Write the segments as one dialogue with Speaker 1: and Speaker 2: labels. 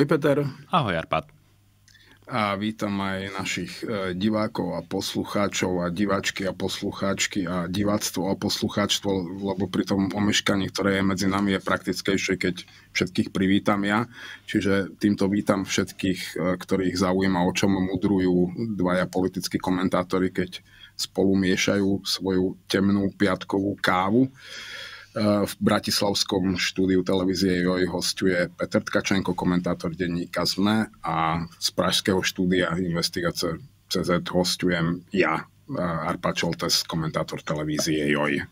Speaker 1: Ahoj Peter. Ahoj Arpad. A vítam aj našich e, divákov a poslucháčov a diváčky a poslucháčky a diváctvo a poslucháčstvo, lebo pri tom omeškaní, ktoré je medzi nami, je praktickejšie, keď všetkých privítam ja. Čiže týmto vítam všetkých, e, ktorých zaujíma, o čom mudrujú dvaja politickí komentátori, keď spolu miešajú svoju temnú piatkovú kávu. Uh, Eh, v bratislavskom štúdiu televízie Joj hostuje Peter Tkačenko, komentátor denníka ZME a z pražského štúdia Investigace CZ hostujem ja, eh, Arpa Čoltes, komentátor televízie Joj.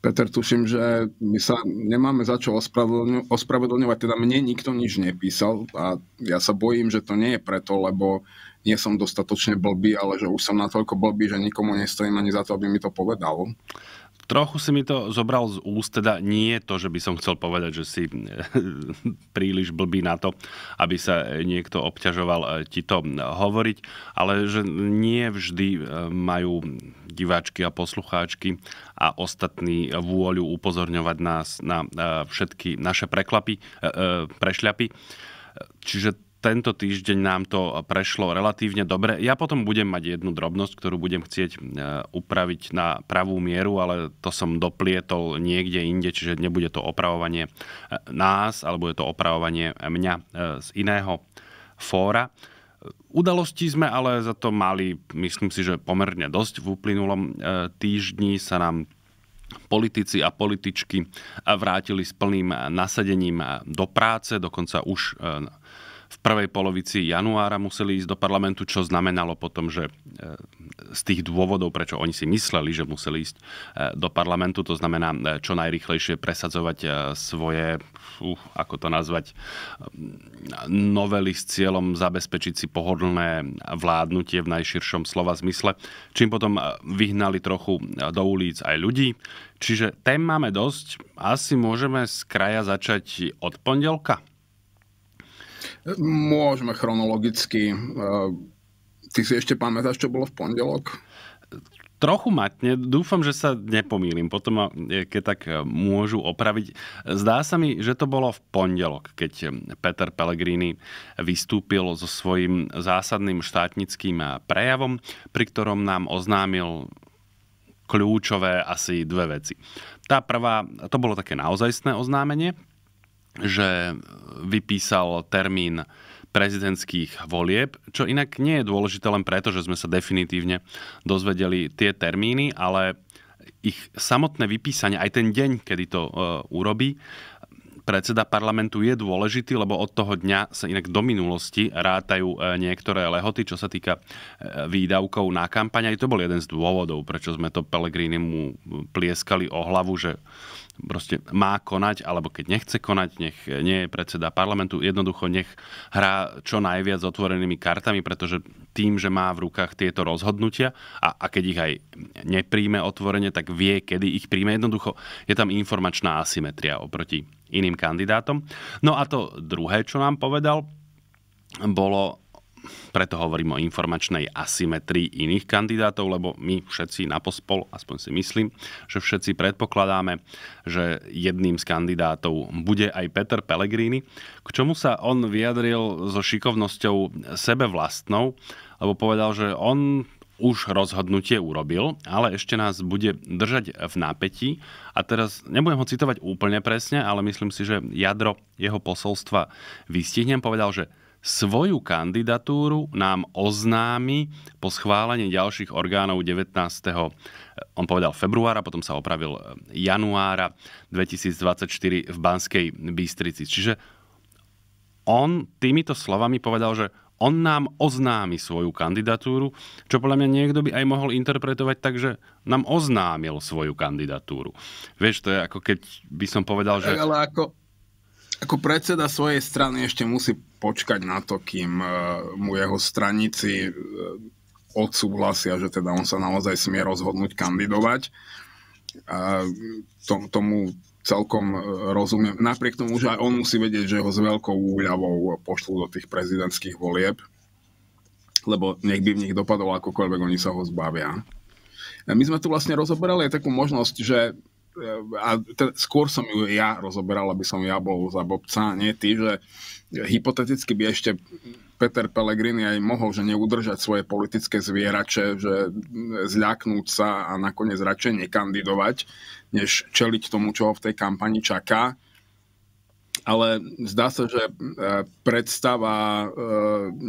Speaker 1: Peter, tuším, že my sa nemáme za čo ospravedlňo- ospravedlňovať, teda mne nikto nič nepísal a ja sa bojím, že to nie je preto, lebo nie som dostatočne blbý, ale že už som natoľko blbý, že nikomu nestojím ani za to, aby mi to povedal
Speaker 2: trochu si mi to zobral z úst, teda nie to, že by som chcel povedať, že si príliš blbý na to, aby sa niekto obťažoval eh, ti to hm, hovoriť, ale že nie vždy eh, majú diváčky a poslucháčky a ostatní vôľu upozorňovať nás na eh, všetky naše preklapy, prešľapy. Čiže tento týždeň nám to prešlo relatívne dobre. Ja potom budem mať jednu drobnosť, ktorú budem chcieť e, upraviť na pravú mieru, ale to som doplietol niekde inde, čiže nebude to opravovanie e, nás, alebo je to opravovanie mňa e, z iného fóra. Udalosti sme ale za to mali, myslím si, že pomerne dosť. V uplynulom týždni sa nám politici a političky vrátili s plným nasadením do práce, dokonca už v prvej polovici januára museli ísť do parlamentu, čo znamenalo potom, že e, z tých dôvodov, prečo oni si mysleli, že museli ísť e, do parlamentu, to znamená e, čo najrychlejšie presadzovať svoje, uh, ako to nazvať, novely s cieľom zabezpečiť si pohodlné vládnutie v najširšom slova zmysle, čím potom vyhnali trochu do ulic aj ľudí. Čiže tém máme dosť, asi môžeme z kraja začať od pondelka.
Speaker 1: Môžeme chronologicky. Eh, ty si ešte pamätáš, čo bolo v pondelok?
Speaker 2: Trochu matne, dúfam, že sa nepomýlim, potom eh, keď tak eh, môžu opraviť. Zdá sa mi, že to bolo v pondelok, keď Peter Pellegrini vystúpil so svojím zásadným štátnickým prejavom, pri ktorom nám oznámil kľúčové asi dve veci. Tá prvá, to bolo také naozajstné oznámenie, že vypísal termín prezidentských volieb, čo inak nie je dôležité len preto, že sme sa definitívne dozvedeli tie termíny, ale ich samotné vypísanie, aj ten deň, kedy to e, urobí, predseda parlamentu je dôležitý, lebo od toho dňa sa inak do minulosti rátajú e, niektoré lehoty, čo sa týka e, výdavkov na kampaň. Aj to bol jeden z dôvodov, prečo sme to Pelegrini mu plieskali o hlavu, že proste má konať, alebo keď nechce konať, nech nie je predseda parlamentu, jednoducho nech hrá čo najviac s otvorenými kartami, pretože tým, že má v rukách tieto rozhodnutia a, a keď ich aj nepríjme otvorene, tak vie, kedy ich príjme. Jednoducho je tam informačná asymetria oproti iným kandidátom. No a to druhé, čo nám povedal, bolo preto hovorím o informačnej asymetrii iných kandidátov, lebo my všetci na pospol, aspoň si myslím, že všetci predpokladáme, že jedným z kandidátov bude aj Peter Pellegrini, k čomu sa on vyjadril so šikovnosťou sebe vlastnou, lebo povedal, že on už rozhodnutie urobil, ale ešte nás bude držať v nápetí. A teraz nebudem ho citovať úplne presne, ale myslím si, že jadro jeho posolstva vystihnem. Povedal, že Svoju kandidatúru nám oznámi po schválení ďalších orgánov 19. Eh, on povedal februára, potom sa opravil eh, januára 2024 v Banskej Bystrici. Čiže on týmito slovami povedal, že on nám oznámi svoju kandidatúru, čo podľa mňa niekto by aj mohol interpretovať tak, že nám oznámil svoju kandidatúru. Vieš, to je ako keď by som povedal, že... Ale
Speaker 1: ako, ako predseda svojej strany ešte musí počkať na to, kým e, mu jeho stranici e, odsúhlasia, že teda on sa naozaj smie rozhodnúť kandidovať. A e, tomu celkom rozumiem. Napriek tomu, že aj on musí vedieť, že ho s veľkou úľavou pošlú do tých prezidentských volieb, lebo nech by v nich dopadol akokoľvek, oni sa ho zbavia. My sme tu vlastne rozoberali aj takú možnosť, že a t- skôr som ju ja rozoberal, aby som ja bol za bobca, nie ty, že hypoteticky by ešte Peter Pellegrini aj mohol, že neudržať svoje politické zvierače, že zľaknúť sa a nakoniec radšej nekandidovať, než čeliť tomu, čo ho v tej kampani čaká. Ale zdá sa, že e, predstava e,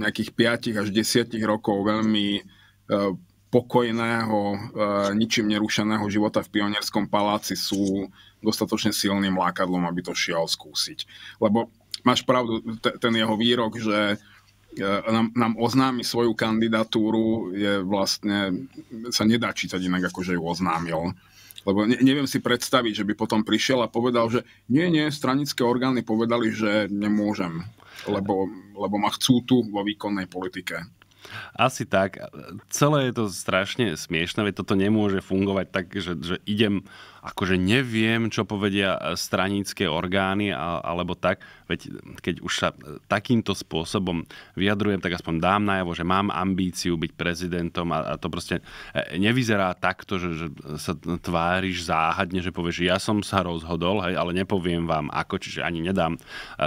Speaker 1: nejakých 5 až 10 rokov veľmi e, pokojného, e, ničím nerušeného života v pionierskom paláci sú dostatočne silným lákadlom, aby to šiel skúsiť. Lebo máš pravdu, ten jeho výrok, že e, nám, nám oznámi svoju kandidatúru, je vlastne, sa nedá čítať inak, ako že ju oznámil. Lebo ne, neviem si predstaviť, že by potom prišiel a povedal, že nie, nie, stranické orgány povedali, že nemôžem, lebo, lebo ma chcú tu vo výkonnej politike.
Speaker 2: Asi tak. Celé je to strašne smiešne, veď toto nemôže fungovať tak, že, že idem, akože neviem, čo povedia stranické orgány alebo tak. Veď keď už sa takýmto spôsobom vyjadrujem, tak aspoň dám najavo, že mám ambíciu byť prezidentom a, a to proste e, nevyzerá takto, že, že sa tváriš záhadne, že povieš, že ja som sa rozhodol, hej, ale nepoviem vám ako, čiže ani nedám e,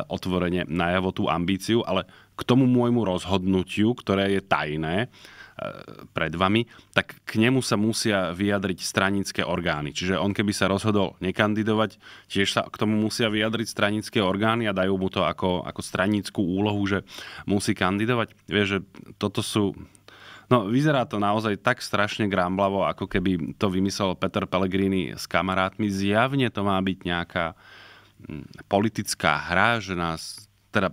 Speaker 2: otvorene najavo tú ambíciu, ale k tomu môjmu rozhodnutiu, ktoré je tajné e, pred vami, tak k nemu sa musia vyjadriť stranické orgány. Čiže on keby sa rozhodol nekandidovať, tiež sa k tomu musia vyjadriť stranické orgány a dajú mu to ako, ako stranickú úlohu, že musí kandidovať. Vieš, že toto sú No, vyzerá to naozaj tak strašne gramblavo, ako keby to vymyslel Peter Pellegrini s kamarátmi. Zjavne to má byť nejaká mm, politická hra, že nás, teda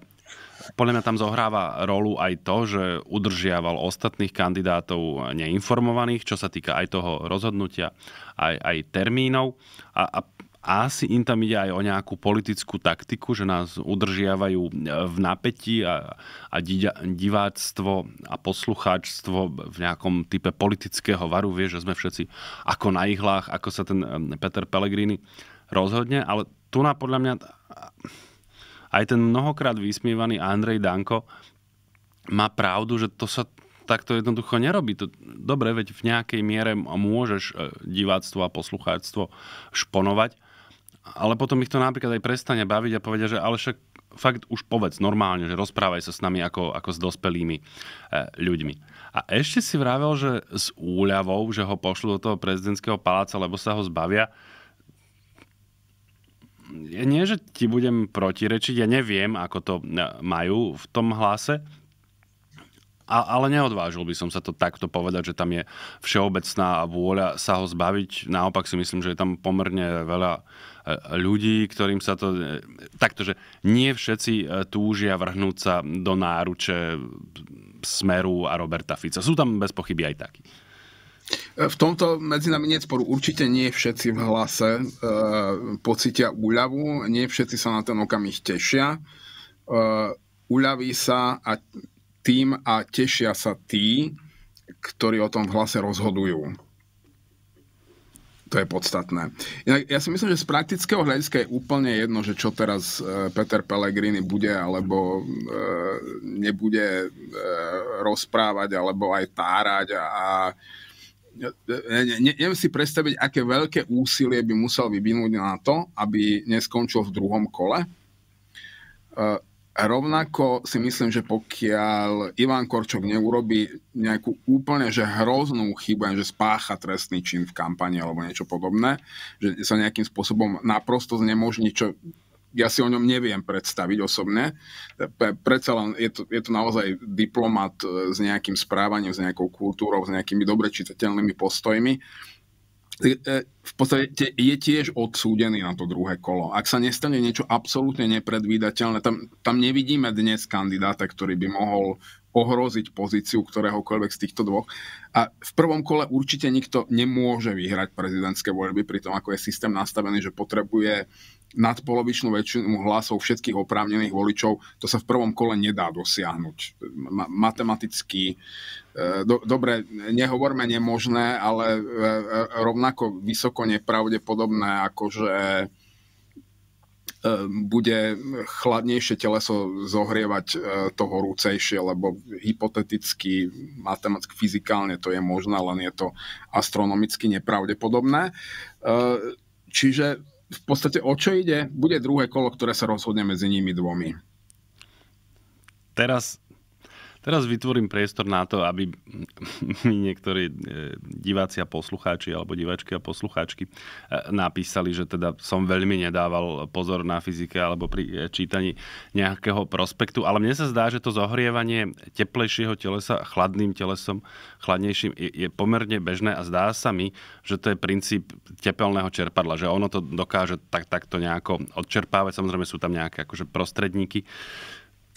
Speaker 2: podľa mňa tam zohráva rolu aj to, že udržiaval ostatných kandidátov neinformovaných, čo sa týka aj toho rozhodnutia, aj, aj termínov. A, a asi im tam ide aj o nejakú politickú taktiku, že nás udržiavajú e, v napätí a, a diváctvo a poslucháčstvo v nejakom type politického varu vie, že sme všetci ako na ihlách, ako sa ten e, Peter Pellegrini rozhodne, ale tu na podľa mňa aj ten mnohokrát vysmievaný Andrej Danko má pravdu, že to sa takto jednoducho nerobí. To, dobre, veď v nejakej miere môžeš e, diváctvo a poslucháctvo šponovať, ale potom ich to napríklad aj prestane baviť a povedia, že ale však fakt už povedz normálne, že rozprávaj sa s nami ako, ako s dospelými e, ľuďmi. A ešte si vravel, že s úľavou, že ho pošlu do toho prezidentského paláca, lebo sa ho zbavia, nie, že ti budem protirečiť, ja neviem, ako to e, majú v tom hlase, a, ale neodvážil by som sa to takto povedať, že tam je všeobecná vôľa sa ho zbaviť. Naopak si myslím, že je tam pomerne veľa e, ľudí, ktorým sa to... E, takto, že nie všetci túžia vrhnúť sa do náruče Smeru a Roberta Fica. Sú tam bez pochyby aj takí.
Speaker 1: V tomto medzi nami sporu. Určite nie všetci v hlase e, eh, pocítia úľavu, nie všetci sa na ten okamih tešia. E, uľaví sa a tým a tešia sa tí, ktorí o tom v hlase rozhodujú. To je podstatné. Inak, ja si myslím, že z praktického hľadiska je úplne jedno, že čo teraz eh, Peter Pellegrini bude alebo e, nebude e, rozprávať alebo aj tárať a, a neviem si predstaviť, aké veľké úsilie by musel vyvinúť na to, aby neskončil v druhom kole. E, rovnako si myslím, že pokiaľ Ivan Korčok neurobi nejakú úplne že hroznú chybu, že spácha trestný čin v kampani alebo niečo podobné, že sa nejakým spôsobom naprosto znemožní, čo ja si o ňom neviem predstaviť osobne. Predsa len je to, je to naozaj diplomat e, s nejakým správaním, s nejakou kultúrou, s nejakými dobre čitateľnými postojmi. E, e, v podstate je tiež odsúdený na to druhé kolo. Ak sa nestane niečo absolútne nepredvídateľné, tam, tam nevidíme dnes kandidáta, ktorý by mohol ohroziť pozíciu ktoréhokoľvek z týchto dvoch. A v prvom kole určite nikto nemôže vyhrať prezidentské voľby pri tom, ako je systém nastavený, že potrebuje uh, nadpolovičnú väčšinu hlasov všetkých oprávnených voličov, to sa v prvom kole nedá dosiahnuť. Matematicky, e, do, dobre, nehovorme nemožné, ale e, e, rovnako vysoko nepravdepodobné, ako že bude chladnejšie teleso zohrievať to horúcejšie, lebo hypoteticky, matematicky, fyzikálne to je možné, len je to astronomicky nepravdepodobné. Čiže v podstate o čo ide, bude druhé kolo, ktoré sa rozhodne medzi nimi dvomi.
Speaker 2: Teraz Teraz vytvorím priestor na to, aby mi niektorí e, diváci a poslucháči alebo diváčky a poslucháčky e, napísali, že teda som veľmi nedával pozor na fyzike alebo pri e, čítaní nejakého prospektu, ale mne sa zdá, že to zohrievanie teplejšieho telesa chladným telesom, chladnejším, je pomerne bežné a zdá sa mi, že to je princíp tepelného čerpadla, že ono to dokáže tak, takto nejako odčerpávať. Samozrejme sú tam nejaké akože prostredníky,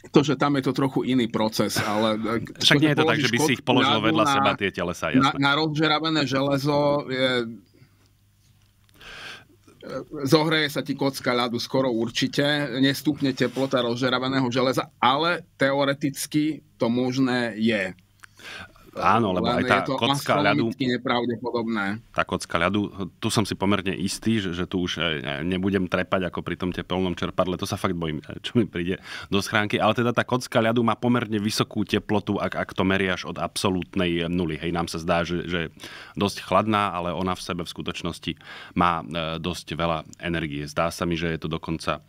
Speaker 2: to, že tam je to trochu iný proces, ale... E, Však nie je to tak, že by si ich položil vedľa na, seba tie telesa, jasné. Na, na
Speaker 1: rozžeravené železo je e, zohreje sa ti kocka ľadu skoro určite, nestúpne teplota rozžeraveného železa, ale teoreticky to možné je.
Speaker 2: Áno, lebo Len aj tá je to kocka ľadu...
Speaker 1: nepravdepodobné.
Speaker 2: Tá kocka ľadu, tu som si pomerne istý, že, že tu už e, nebudem trepať ako pri tom teplnom čerpadle, to sa fakt bojím, e, čo mi príde do schránky, ale teda tá kocka ľadu má pomerne vysokú teplotu, ak, ak to meriaš od absolútnej nuly. Hej, nám sa zdá, že, že je dosť chladná, ale ona v sebe v skutočnosti má e, dosť veľa energie. Zdá sa mi, že je to dokonca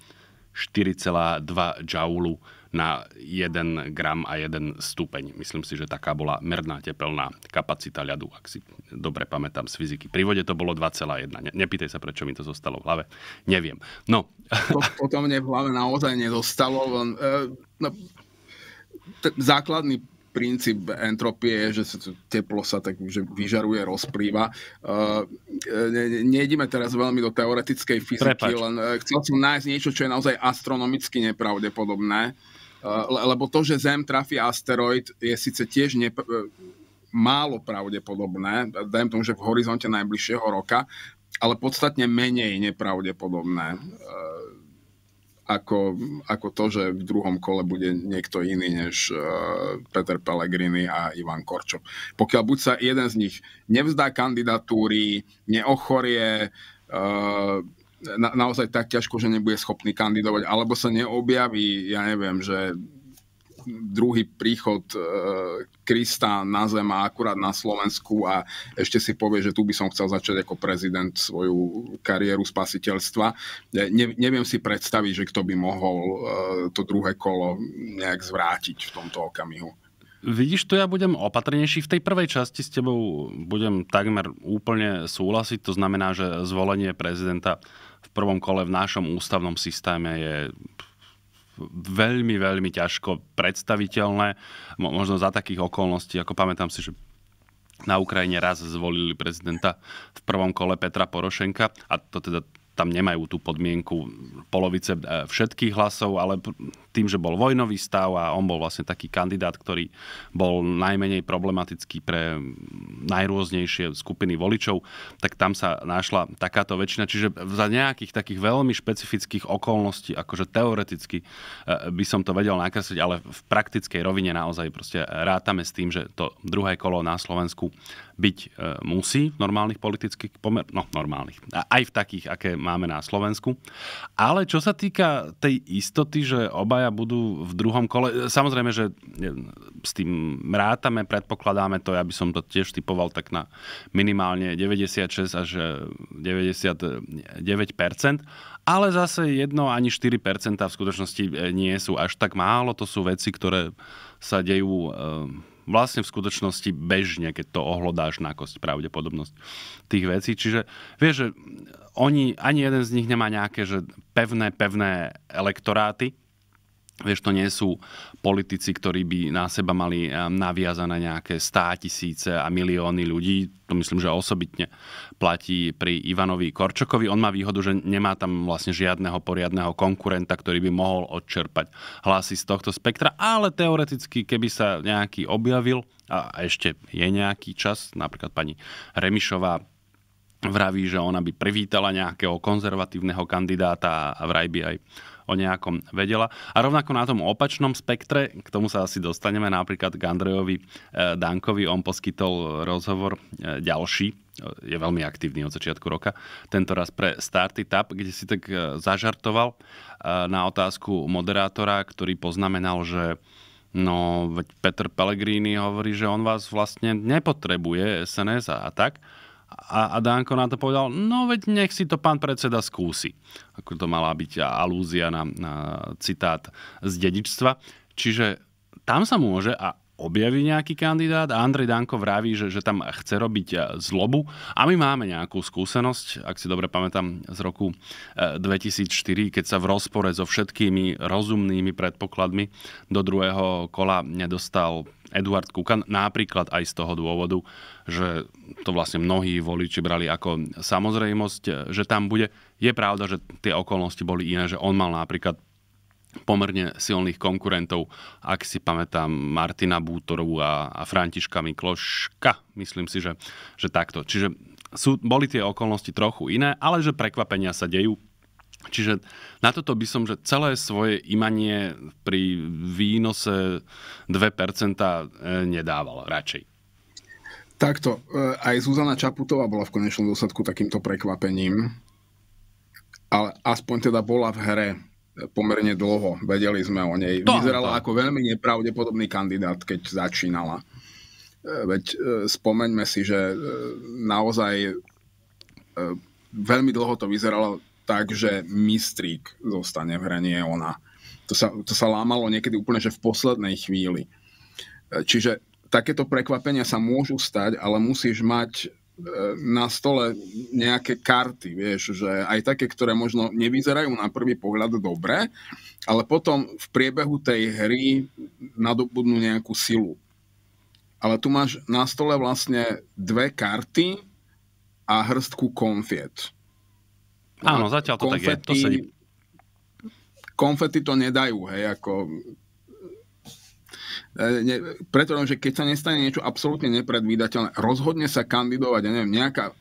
Speaker 2: 4,2 džaulu na 1 gram a 1 stupeň. Myslím si, že taká bola merná tepelná kapacita ľadu, ak si dobre pamätám z fyziky. Pri vode to bolo 2,1. Ne, nepýtaj sa, prečo mi to zostalo v hlave. Neviem. No.
Speaker 1: To potom mne v hlave naozaj nedostalo. Len, e, no, t- základný princíp entropie je, že teplo sa tak že vyžaruje, rozplýva. E, e, ne, teraz veľmi do teoretickej fyziky, Prepač. len chcel som nájsť niečo, čo je naozaj astronomicky nepravdepodobné. Eh, lebo to, že Zem trafí asteroid, je síce tiež ne, eh, málo pravdepodobné, dajem tomu, že v horizonte najbližšieho roka, ale podstatne menej nepravdepodobné eh, ako, ako to, že v druhom kole bude niekto iný než Peter Pellegrini a Ivan Korčo. Pokiaľ buď sa jeden z nich nevzdá kandidatúry, neochorie, na, naozaj tak ťažko, že nebude schopný kandidovať, alebo sa neobjaví, ja neviem, že druhý príchod e, Krista na zem a akurát na Slovensku a ešte si povie, že tu by som chcel začať ako prezident svoju kariéru spasiteľstva. Ne, neviem si predstaviť, že kto by mohol e, to druhé kolo nejak zvrátiť v tomto okamihu.
Speaker 2: Vidíš, tu ja budem opatrnejší. V tej prvej časti s tebou budem takmer úplne súhlasiť. To znamená, že zvolenie prezidenta prvom kole v našom ústavnom systéme je veľmi, veľmi ťažko predstaviteľné. Možno za takých okolností, ako pamätám si, že na Ukrajine raz zvolili prezidenta v prvom kole Petra Porošenka a to teda tam nemajú tú podmienku polovice e, všetkých hlasov, ale tým, že bol vojnový stav a on bol vlastne taký kandidát, ktorý bol najmenej problematický pre najrôznejšie skupiny voličov, tak tam sa našla takáto väčšina. Čiže za nejakých takých veľmi špecifických okolností, akože teoreticky e, by som to vedel nakresliť, ale v praktickej rovine naozaj proste rátame s tým, že to druhé kolo na Slovensku byť e, musí v normálnych politických pomer... No, normálnych. Aj v takých, aké máme na Slovensku. Ale čo sa týka tej istoty, že oba dvaja budú v druhom kole. Samozrejme, že s tým rátame, predpokladáme to, ja by som to tiež typoval tak na minimálne 96 až 99%, eh, ale zase jedno ani 4% v skutočnosti eh, nie sú až tak málo, to sú veci, ktoré sa dejú eh, vlastne v skutočnosti bežne, keď to ohlodáš na kosť pravdepodobnosť tých vecí. Čiže vieš, že oni, ani jeden z nich nemá nejaké že pevné, pevné elektoráty, Vieš, to nie sú politici, ktorí by na seba mali eh, naviazané nejaké stá tisíce a milióny ľudí. To myslím, že osobitne platí pri Ivanovi Korčokovi. On má výhodu, že nemá tam vlastne žiadneho poriadného konkurenta, ktorý by mohol odčerpať hlasy z tohto spektra, ale teoreticky, keby sa nejaký objavil, a ešte je nejaký čas, napríklad pani Remišová vraví, že ona by privítala nejakého konzervatívneho kandidáta a vraj by aj o nejakom vedela. A rovnako na tom opačnom spektre, k tomu sa asi dostaneme napríklad k Andrejovi e, Dankovi, on poskytol rozhovor e, ďalší, e, je veľmi aktívny od začiatku roka, tento raz pre Starty Tap, kde si tak zažartoval na otázku moderátora, ktorý poznamenal, že no, veď Peter Pellegrini hovorí, že on vás vlastne nepotrebuje SNS a, a tak. A, a Danko na to povedal, no veď nech si to pán predseda skúsi. Ako to mala byť alúzia na, na citát z dedičstva. Čiže tam sa môže a objaví nejaký kandidát a Andrej Danko vraví, že, že tam chce robiť eh, zlobu a my máme nejakú skúsenosť, ak si dobre pamätám, z roku 2004, eh, keď sa v rozpore so všetkými rozumnými predpokladmi do druhého kola nedostal Eduard Kukan, napríklad aj z toho dôvodu, že to vlastne mnohí voliči brali ako samozrejmosť, eh, že tam bude. Je pravda, že tie okolnosti boli iné, že on mal napríklad pomerne silných konkurentov, ak si pamätám Martina Bútorovú a, a Františka Mikloška, myslím si, že, že takto. Čiže sú, boli tie okolnosti trochu iné, ale že prekvapenia sa dejú. Čiže na toto by som, že celé svoje imanie pri výnose 2% e, nedával radšej.
Speaker 1: Takto, e, aj Zuzana Čaputová bola v konečnom dôsledku takýmto prekvapením, ale aspoň teda bola v hre pomerne dlho. Vedeli sme o nej. To, Vyzerala to. ako veľmi nepravdepodobný kandidát, keď začínala. E, veď e, spomeňme si, že e, naozaj veľmi dlho to vyzeralo tak, že mistrík zostane v hre, nie ona. To sa, to sa lámalo niekedy úplne, že v poslednej chvíli. Čiže takéto prekvapenia sa môžu stať, ale musíš mať E, na stole nejaké karty, vieš, že aj také, ktoré možno nevyzerajú na prvý pohľad dobre, ale potom v priebehu tej hry nadobudnú nejakú silu. Ale tu máš na stole vlastne dve karty a hrstku konfiet.
Speaker 2: Áno, zatiaľ to konfety, tak je. To sa ne...
Speaker 1: Konfety to nedajú, hej, ako E, ne, preto že keď sa nestane niečo absolútne nepredvídateľné, rozhodne sa kandidovať, ja neviem, nejaká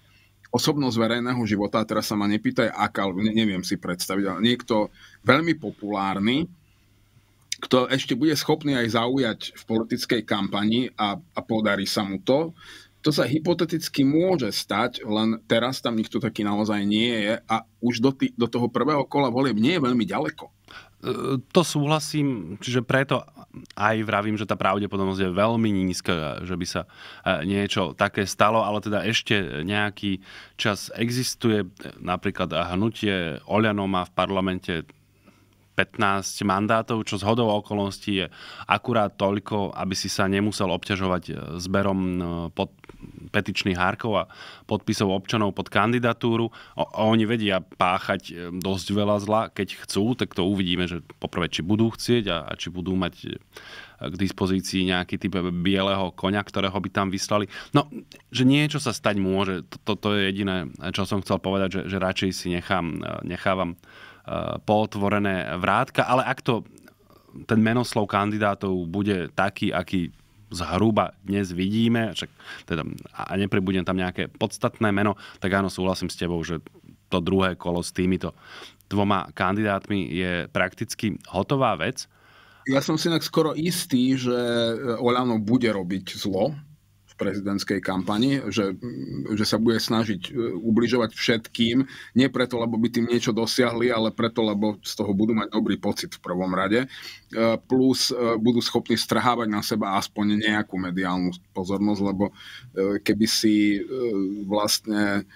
Speaker 1: osobnosť verejného života, a teraz sa ma nepýtaj, aká, ne, neviem si predstaviť, ale niekto veľmi populárny, kto ešte bude schopný aj zaujať v politickej kampani a, a podarí sa mu to, to sa hypoteticky môže stať, len teraz tam nikto taký naozaj nie je a už do, tý, do toho prvého kola volieb nie je veľmi ďaleko.
Speaker 2: E, to súhlasím, čiže preto aj vravím, že tá pravdepodobnosť je veľmi nízka, že by sa e, niečo také stalo, ale teda ešte nejaký čas existuje. Napríklad hnutie Oľano má v parlamente 15 mandátov, čo z hodou okolností je akurát toľko, aby si sa nemusel obťažovať e, zberom pod, petičných hárkov a podpisov občanov pod kandidatúru. O, a oni vedia páchať e, dosť veľa zla, keď chcú, tak to uvidíme, že poprvé, či budú chcieť a, a či budú mať e, k dispozícii nejaký typ bieleho koňa, ktorého by tam vyslali. No, že niečo sa stať môže. Toto to, to je jediné, čo som chcel povedať, že, že radšej si nechám, e, nechávam pootvorené vrátka, ale ak to ten menoslov kandidátov bude taký, aký zhruba dnes vidíme, však teda, a neprebudem tam nejaké podstatné meno, tak áno, súhlasím s tebou, že to druhé kolo s týmito dvoma kandidátmi je prakticky hotová vec. Ja som si inak skoro istý,
Speaker 1: že e, Olano bude robiť zlo, prezidentskej kampani, že, že sa bude snažiť e, ubližovať všetkým, nie preto, lebo by tým niečo dosiahli, ale preto, lebo z toho budú mať dobrý pocit v prvom rade, e, plus e, budú schopní strhávať na seba aspoň nejakú mediálnu pozornosť, lebo keby si vlastne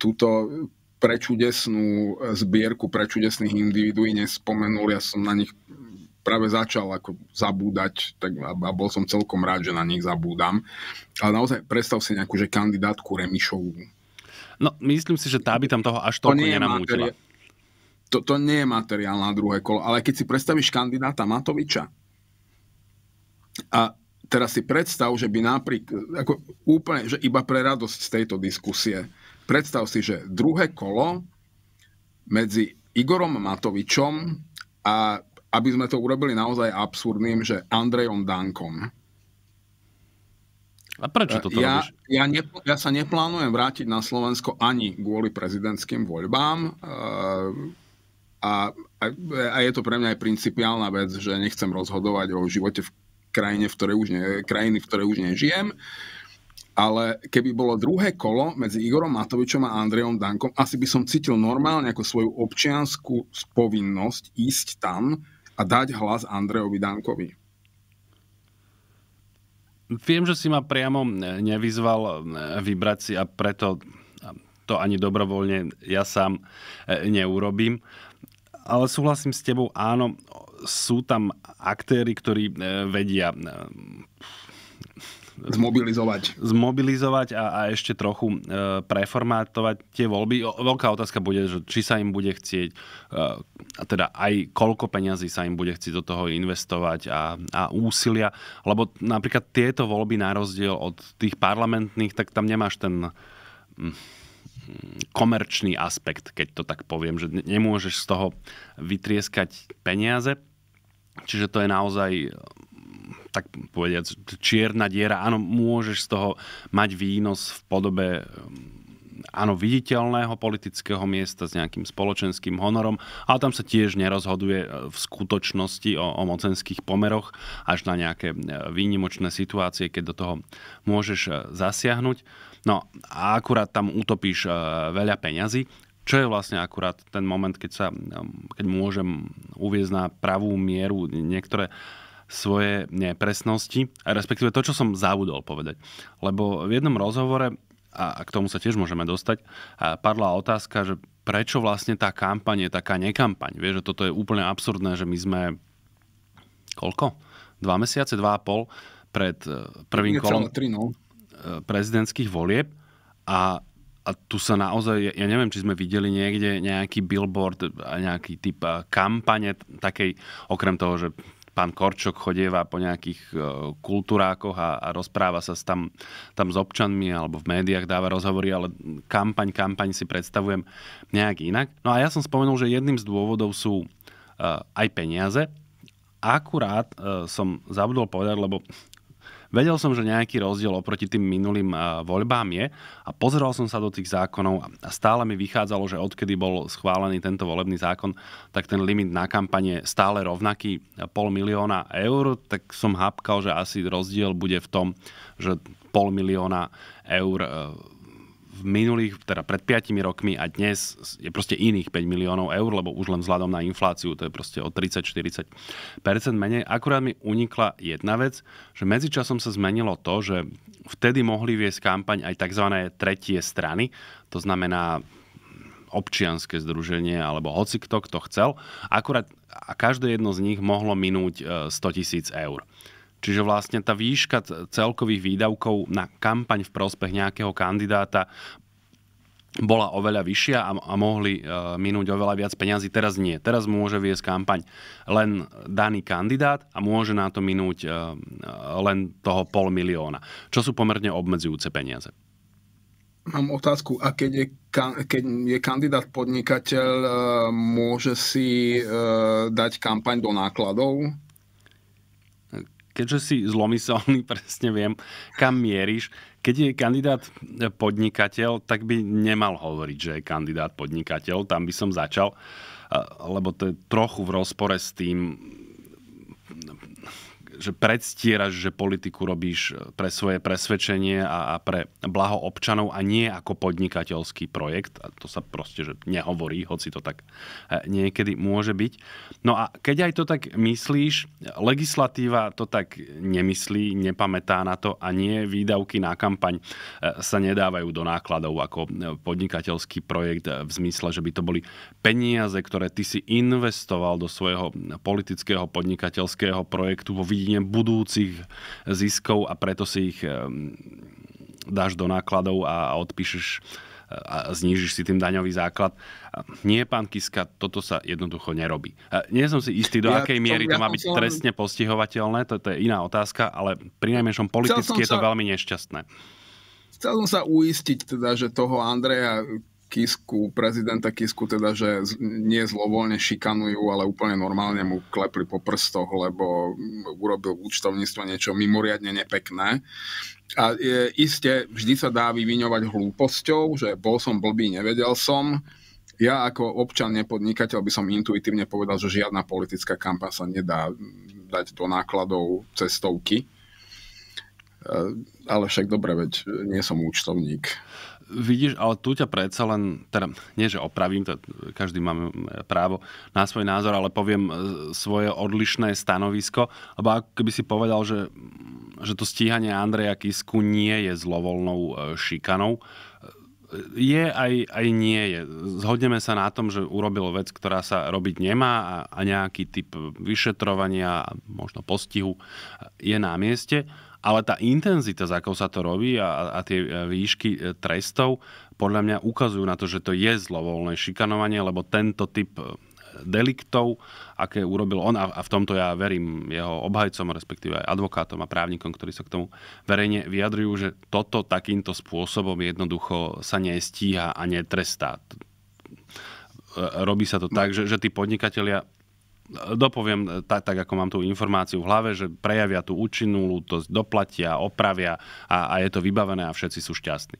Speaker 1: túto prečudesnú zbierku prečudesných individuí nespomenul. Ja som na nich práve začal ako zabúdať tak, a bol som celkom rád, že na nich zabúdam. Ale naozaj predstav si nejakú že kandidátku Remišovú.
Speaker 2: No, myslím si, že tá by tam toho až toľko to nenamútila. Materi-
Speaker 1: to, to nie je materiál na druhé kolo, ale keď si predstavíš kandidáta Matoviča a teraz si predstav, že by napríklad, ako úplne, že iba pre radosť z tejto diskusie, predstav si, že druhé kolo medzi Igorom Matovičom a aby sme to urobili naozaj absurdným, že Andrejom Dankom.
Speaker 2: A prečo e, to ja, robíš?
Speaker 1: Ja, ne, ja sa neplánujem vrátiť na Slovensko ani kvôli prezidentským voľbám. E, a, a, a je to pre mňa aj principiálna vec, že nechcem rozhodovať o živote v krajine, v ktorej už ne, krajiny, v ktorej už nežijem. Ale keby bolo druhé kolo medzi Igorom Matovičom a Andrejom Dankom, asi by som cítil normálne ako svoju občianskú spovinnosť ísť tam, a dať hlas Andrejovi Dankovi.
Speaker 2: Viem, že si ma priamo e, nevyzval e, vybrať si a preto to ani dobrovoľne ja sám e, neurobím. Ale súhlasím s tebou, áno, sú tam aktéry, ktorí vedia zmobilizovať. Zmobilizovať a, a ešte trochu e, preformátovať tie voľby. O, veľká otázka bude, že či sa im bude chcieť, e, teda aj koľko peňazí sa im bude chcieť do toho investovať a, a úsilia. Lebo napríklad tieto voľby na rozdiel od tých parlamentných, tak tam nemáš ten mm, komerčný aspekt, keď to tak poviem, že nemôžeš z toho vytrieskať peniaze. Čiže to je naozaj tak povediať, čierna diera. Áno, môžeš z toho mať výnos v podobe mm, áno, viditeľného politického miesta s nejakým spoločenským honorom, ale tam sa tiež nerozhoduje e, v skutočnosti o, o mocenských pomeroch až na nejaké e, výnimočné situácie, keď do toho môžeš e, zasiahnuť. No a akurát tam utopíš veľa peňazí, čo je vlastne akurát ten moment, keď, sa, keď môžem uviezť na pravú mieru niektoré uh, svoje nepresnosti, respektíve to, čo som zabudol povedať. Lebo v jednom rozhovore, a k tomu sa tiež môžeme dostať, padla otázka, že prečo vlastne tá kampaň je taká nekampaň. Vieš, že toto je úplne absurdné, že my sme koľko? Dva mesiace, dva a pol pred e, prvým kolom no. e, prezidentských volieb a a tu sa naozaj, ja neviem, či sme videli niekde nejaký billboard, nejaký typ e, kampane takej, okrem toho, že pán Korčok chodieva po nejakých e, kultúrákoch a, a rozpráva sa s tam, tam s občanmi alebo v médiách dáva rozhovory, ale kampaň, kampaň si predstavujem nejak inak. No a ja som spomenul, že jedným z dôvodov sú e, aj peniaze. Akurát e, som zabudol povedať, lebo Vedel som, že nejaký rozdiel oproti tým minulým eh, voľbám je a pozeral som sa do tých zákonov a stále mi vychádzalo, že odkedy bol schválený tento volebný zákon, tak ten limit na kampane stále rovnaký eh, pol milióna eur, tak som hápkal, že asi rozdiel bude v tom, že pol milióna eur eh, v minulých, teda pred 5 rokmi a dnes je proste iných 5 miliónov eur, lebo už len vzhľadom na infláciu to je proste o 30-40 menej. Akurát mi unikla jedna vec, že medzičasom sa zmenilo to, že vtedy mohli viesť kampaň aj tzv. tretie strany, to znamená občianske združenie alebo hoci kto, kto chcel. Akurát a každé jedno z nich mohlo minúť 100 e, tisíc eur. Čiže vlastne tá výška celkových výdavkov na kampaň v prospech nejakého kandidáta bola oveľa vyššia a, a mohli e, minúť oveľa viac peňazí. Teraz nie. Teraz môže viesť kampaň len daný kandidát a môže na to minúť e, e len toho pol milióna, čo sú pomerne obmedzujúce peniaze.
Speaker 1: Mám otázku, a keď je, keď je kandidát podnikateľ, e, môže
Speaker 2: si e, dať kampaň do nákladov? keďže si zlomyselný, presne viem, kam mieríš. Keď je kandidát e, podnikateľ, tak by nemal hovoriť, že je kandidát podnikateľ. Tam by som začal, lebo to je trochu v rozpore s tým, že predstieraš, že politiku robíš eh, pre svoje presvedčenie a, a pre blaho občanov a nie ako podnikateľský projekt. A to sa proste že nehovorí, hoci to tak eh, niekedy môže byť. No a keď aj to tak myslíš, legislatíva to tak nemyslí, nepamätá na to a nie výdavky na kampaň eh, sa nedávajú do nákladov ako podnikateľský projekt v zmysle, že by to boli peniaze, ktoré ty si investoval do svojho politického podnikateľského projektu vo videnie budúcich ziskov a preto si ich dáš do nákladov a odpíšeš a znížiš si tým daňový základ. Nie, pán Kiska, toto sa jednoducho nerobí. Nie som si istý, do ja, akej miery to, ja to má byť chcel... trestne postihovateľné, to, to je iná otázka, ale pri najmenšom politicky je to sa... veľmi nešťastné.
Speaker 1: Chcel som sa uistiť, teda, že toho Andreja Kisku, prezidenta Kisku teda, že nie zlovoľne šikanujú, ale úplne normálne mu klepli po prstoch, lebo urobil účtovníctvo niečo mimoriadne nepekné. A je, iste vždy sa dá vyviňovať hlúposťou, že bol som blbý, nevedel som. Ja ako občan, nepodnikateľ by som intuitívne povedal, že žiadna politická kampa sa nedá dať do nákladov cestovky.
Speaker 2: E, ale však dobre, veď nie som účtovník. Vidíš, ale tu ťa predsa len, teda nie, že opravím, to každý má právo na svoj názor, ale poviem e, svoje odlišné stanovisko, lebo ako keby si povedal, že, že to stíhanie Andreja Kisku nie je zlovoľnou e, šikanou, e, je aj, aj nie je. Zhodneme sa na tom, že urobil vec, ktorá sa robiť nemá a, a nejaký typ vyšetrovania, a možno postihu je na mieste ale tá intenzita, za akou sa to robí a, a tie e, výšky e, trestov, podľa mňa ukazujú na to, že to je zlovoľné šikanovanie, lebo tento typ e, deliktov, aké urobil on a v tomto ja verím jeho obhajcom, respektíve aj advokátom a právnikom, ktorí sa k tomu verejne vyjadrujú, že toto takýmto spôsobom jednoducho sa nestíha a netrestá. Robí sa to tak, že, že tí podnikatelia dopoviem e, tak, tak, ako mám tú informáciu v hlave, že prejavia tú účinnú lútosť, doplatia, opravia a, a je to vybavené a všetci sú šťastní.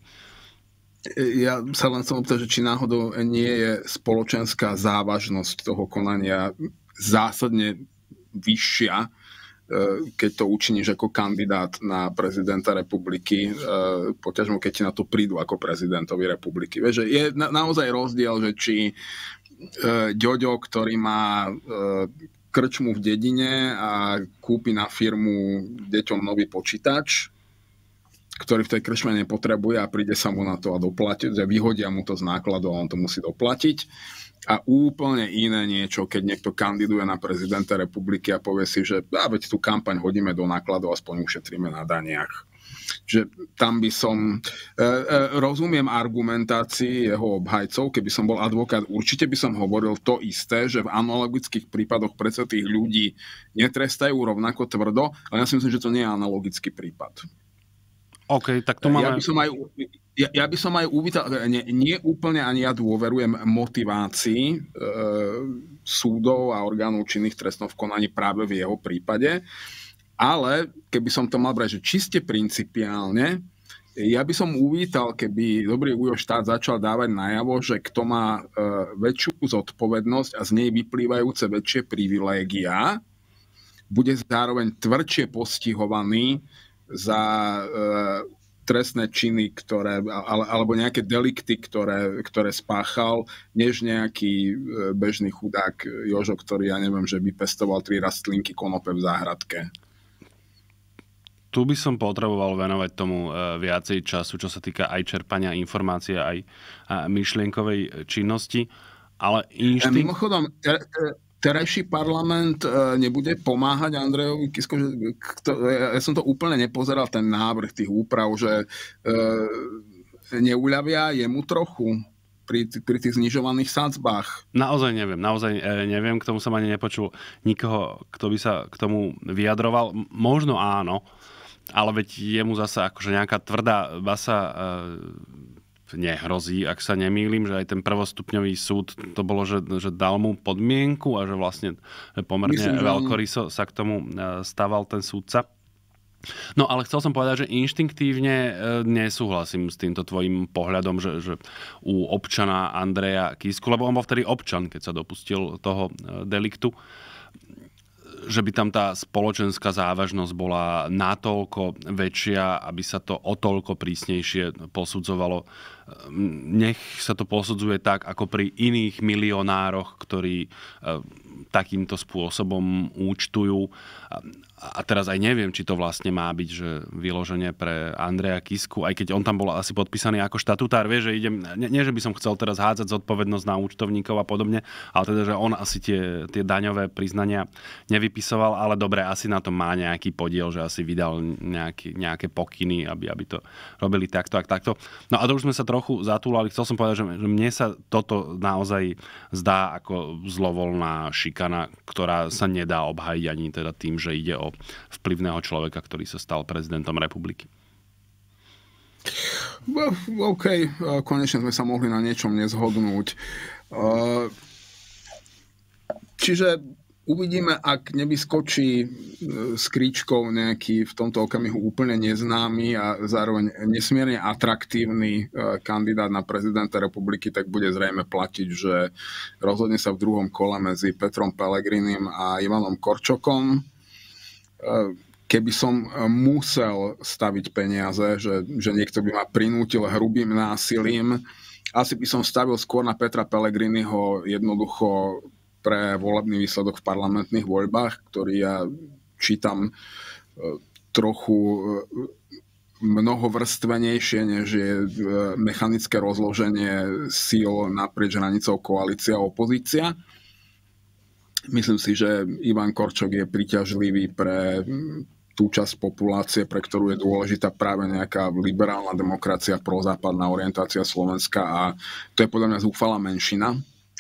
Speaker 1: Ja sa len som opýtal, že či náhodou nie je spoločenská závažnosť toho konania zásadne vyššia, e, keď to učiníš ako kandidát na prezidenta republiky, e, poťažmo keď ti na to prídu ako prezidentovi republiky. Vieš, je na, naozaj rozdiel, že či E, Ďoďo, ktorý má e, krčmu v dedine a kúpi na firmu deťom nový počítač, ktorý v tej krčme nepotrebuje a príde sa mu na to a doplatiť, že vyhodia mu to z nákladu a on to musí doplatiť. A úplne iné niečo, keď niekto kandiduje na prezidenta republiky a povie si, že a veď tú kampaň hodíme do nákladov, aspoň ušetríme na daniach. Čiže tam by som... E, e, rozumiem argumentácii jeho obhajcov, keby som bol advokát, určite by som hovoril to isté, že v analogických prípadoch predsa tých ľudí netrestajú rovnako tvrdo, ale ja si myslím, že to nie je analogický prípad.
Speaker 2: OK, tak to máme... Ja by som aj,
Speaker 1: ja, ja by som aj uvítal, nie, nie úplne ani ja dôverujem motivácii e, súdov a orgánov činných trestov v konaní práve v jeho prípade, ale keby som to mal brať, že čiste principiálne, ja by som uvítal, keby dobrý Ujo štát začal dávať najavo, že kto má e, väčšiu zodpovednosť a z nej vyplývajúce väčšie privilégia, bude zároveň tvrdšie postihovaný za e, trestné činy, ktoré, ale, alebo nejaké delikty, ktoré, ktoré spáchal, než nejaký e, bežný chudák Jožo, ktorý, ja neviem, že by pestoval tri rastlinky konope v záhradke
Speaker 2: tu by som potreboval venovať tomu e, viacej času, čo sa týka aj čerpania informácie, aj myšlienkovej činnosti. Ale inštinkt... E, mimochodom,
Speaker 1: terajší parlament e, nebude pomáhať Andrejovi Kiskovi. Ja som to úplne nepozeral, ten návrh tých úprav, že neuľavia jemu trochu pri, pri tých znižovaných sadzbách.
Speaker 2: Naozaj neviem, naozaj neviem, k tomu som ani nepočul nikoho, kto by sa k tomu vyjadroval. Možno áno, ale veď jemu zase, akože nejaká tvrdá basa e, nehrozí, ak sa nemýlim, že aj ten prvostupňový súd to bolo, že, že dal mu podmienku a že vlastne pomerne Myslím, veľkoryso sa k tomu eh, staval ten súdca. No ale chcel som povedať, že inštinktívne eh, nesúhlasím s týmto tvojim pohľadom, že, že u občana Andreja Kisku, lebo on bol vtedy občan, keď sa dopustil toho deliktu, že by tam tá spoločenská závažnosť bola natoľko väčšia, aby sa to o toľko prísnejšie posudzovalo. Ehm, nech sa to posudzuje tak, ako pri iných milionároch, ktorí ehm, takýmto spôsobom účtujú a teraz aj neviem, či to vlastne má byť že vyloženie pre Andreja Kisku, aj keď on tam bol asi podpísaný ako štatutár, vie, že idem, nie, nie, že by som chcel teraz hádzať zodpovednosť na účtovníkov a podobne, ale teda, že on asi tie, tie daňové priznania nevypisoval, ale dobre, asi na to má nejaký podiel, že asi vydal nejaký, nejaké pokyny, aby, aby to robili takto a takto. No a to už sme sa trochu zatúlali, chcel som povedať, že, že mne sa toto naozaj zdá ako zlovolná šikana, ktorá sa nedá obhajiť ani teda tým, že ide o vplyvného človeka, ktorý sa stal prezidentom republiky.
Speaker 1: OK, konečne sme sa mohli na niečom nezhodnúť. Čiže uvidíme, ak nevyskočí e, s kríčkou nejaký v tomto okamihu úplne neznámy a zároveň nesmierne atraktívny e, kandidát na prezidenta republiky, tak bude zrejme platiť, že rozhodne sa v druhom kole medzi Petrom Pelegrinim a Ivanom Korčokom keby som e, musel staviť peniaze, že, že niekto by ma prinútil hrubým násilím, asi by som stavil skôr na Petra Pellegriniho jednoducho pre volebný výsledok v parlamentných voľbách, ktorý ja čítam e, trochu e, mnohovrstvenejšie, než je mechanické rozloženie síl naprieč hranicou koalícia a opozícia. Myslím si, že Ivan Korčok je priťažlivý pre hm, tú časť populácie, pre ktorú je dôležitá práve nejaká liberálna demokracia, prozápadná orientácia Slovenska a to je podľa mňa zúfala menšina,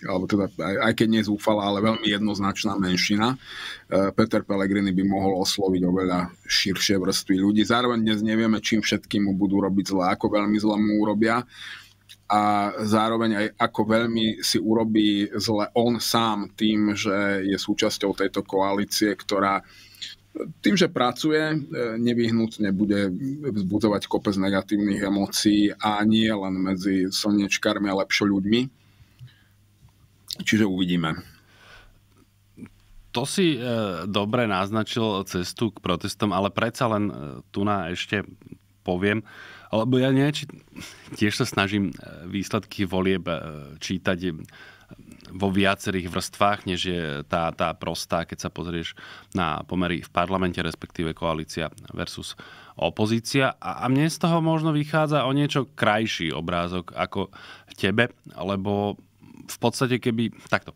Speaker 1: alebo teda aj, keď nie zúfala, ale veľmi jednoznačná menšina. E, Peter Pellegrini by mohol osloviť oveľa širšie vrstvy ľudí. Zároveň dnes nevieme, čím všetkým mu budú robiť zle, ako veľmi zle mu urobia a zároveň aj ako veľmi si urobí zle on sám tým, že je súčasťou tejto koalície, ktorá e, tým, že pracuje, e, nevyhnutne bude vzbudzovať kopec negatívnych emócií a nie len medzi slnečkármi a lepšo ľuďmi. Čiže uvidíme.
Speaker 2: To si e, dobre naznačil cestu k protestom, ale predsa len e, tu na ešte poviem, lebo ja či... tiež sa snažím e, výsledky volieb e, čítať e, vo viacerých vrstvách, než je tá, tá prostá, keď sa pozrieš na pomery v parlamente, respektíve koalícia versus opozícia. A, a mne z toho možno vychádza o niečo krajší obrázok ako tebe, lebo v podstate keby... Takto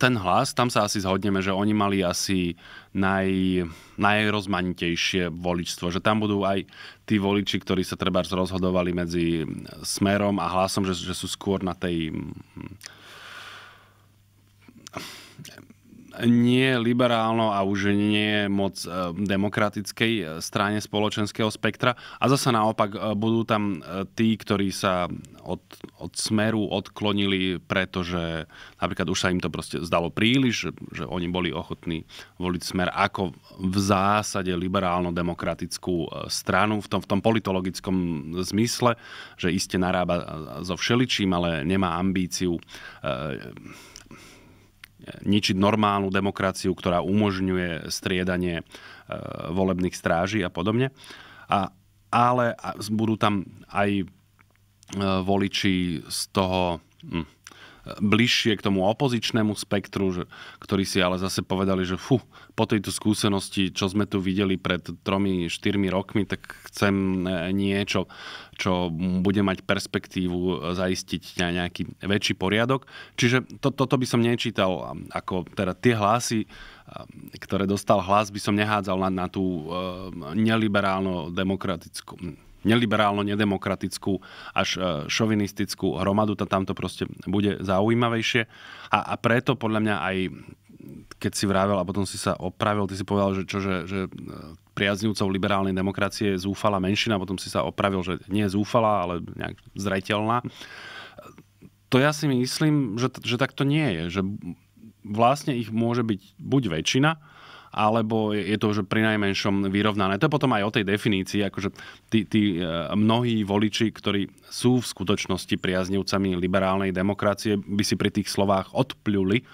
Speaker 2: ten hlas, tam sa asi zhodneme, že oni mali asi naj, najrozmanitejšie voličstvo, že tam budú aj tí voliči, ktorí sa treba rozhodovali medzi smerom a hlasom, že, že sú skôr na tej mm, nie liberálno a už nie moc e, demokratickej e, strane spoločenského spektra. A zase naopak e, budú tam tí, ktorí sa od, od smeru odklonili, pretože napríklad už sa im to proste zdalo príliš, že oni boli ochotní voliť smer ako v zásade liberálno-demokratickú stranu v tom, v tom politologickom zmysle, že iste narába so všeličím, ale nemá ambíciu ničiť normálnu demokraciu, ktorá umožňuje striedanie e, volebných stráží a podobne. A, ale budú tam aj e, voliči z toho... Hm, bližšie k tomu opozičnému spektru, že, ktorí si ale zase povedali, že fu, po tejto skúsenosti, čo sme tu videli pred 3-4 rokmi, tak chcem e, niečo, čo bude mať perspektívu e, zaistiť na nejaký väčší poriadok. Čiže to, toto by som nečítal ako teda tie hlasy, e, ktoré dostal hlas, by som nehádzal na, na tú e, neliberálno-demokratickú neliberálno-nedemokratickú až e, šovinistickú hromadu, tak tam to proste bude zaujímavejšie. A, a preto podľa mňa aj keď si vravel a potom si sa opravil, ty si povedal, že, čo, že, že e, priaznivcov liberálnej demokracie je zúfala menšina, potom si sa opravil, že nie je zúfala, ale nejak zreteľná. To ja si myslím, že, že tak to nie je. Že vlastne ich môže byť buď väčšina, alebo je to už pri najmenšom vyrovnané. To je potom aj o tej definícii, akože tí, tí e, mnohí voliči, ktorí sú v skutočnosti priaznivcami liberálnej demokracie, by si pri tých slovách odpľuli. E,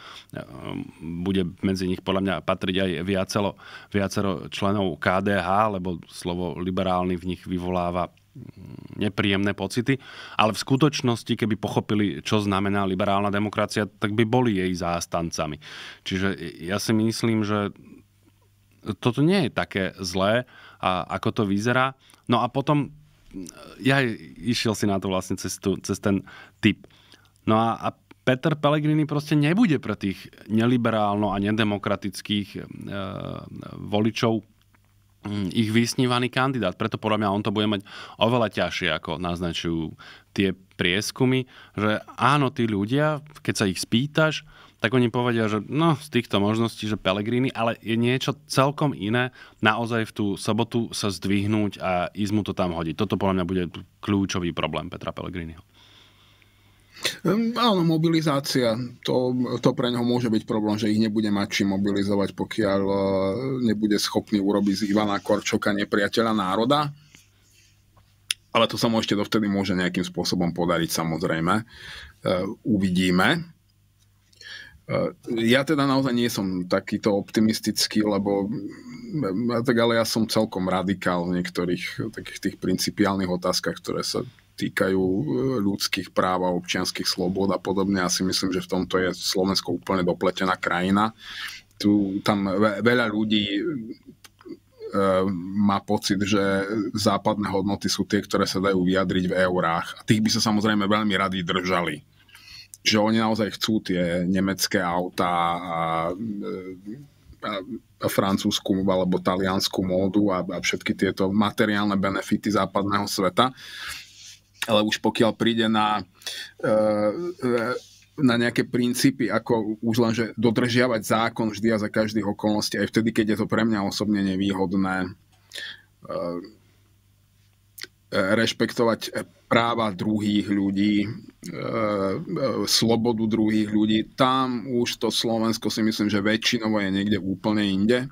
Speaker 2: bude medzi nich podľa mňa patriť aj viacero, viacero členov KDH, lebo slovo liberálny v nich vyvoláva mm, nepríjemné pocity, ale v skutočnosti, keby pochopili, čo znamená liberálna demokracia, tak by boli jej zástancami. Čiže ja si myslím, že toto nie je také zlé, a ako to vyzerá. No a potom ja išiel si na to vlastne cez, tu, cez ten typ. No a, a Peter Pellegrini proste nebude pre tých neliberálno a nedemokratických e, voličov mm, ich vysnívaný kandidát. Preto podľa mňa on to bude mať oveľa ťažšie, ako naznačujú tie prieskumy, že áno, tí ľudia, keď sa ich spýtaš, tak oni povedia, že no, z týchto možností, že Pelegrini, ale je niečo celkom iné naozaj v tú sobotu sa zdvihnúť a ísť mu to tam hodiť. Toto podľa mňa bude kľúčový problém Petra Pellegriniho.
Speaker 1: Ehm, áno, mobilizácia. To, to pre neho môže byť problém, že ich nebude mať či mobilizovať, pokiaľ eh, nebude schopný urobiť z Ivana Korčoka nepriateľa národa. Ale to sa mu ešte dovtedy môže nejakým spôsobom podariť, samozrejme. Eh, uvidíme. Eh, ja teda naozaj nie som takýto optimistický, lebo mm, tak ale ja som celkom radikál v niektorých eh, takých tých principiálnych otázkach, ktoré sa týkajú eh, ľudských práv a občianských slobod a podobne. Ja si myslím, že v tomto je Slovensko úplne dopletená krajina. Tu, tam veľa ľudí má pocit, že západné hodnoty sú tie, ktoré sa dajú vyjadriť v eurách. A tých by sa samozrejme veľmi radi držali že oni naozaj chcú tie nemecké autá a, a, a francúzsku alebo taliansku módu a, a všetky tieto materiálne benefity západného sveta. Ale už pokiaľ príde na... E, e, na nejaké princípy, ako už len, že dodržiavať zákon vždy a za každých okolností, aj vtedy, keď je to pre mňa osobne nevýhodné, e, rešpektovať práva druhých ľudí, E, e, slobodu druhých ľudí. Tam už to Slovensko si myslím, že väčšinovo je niekde úplne inde.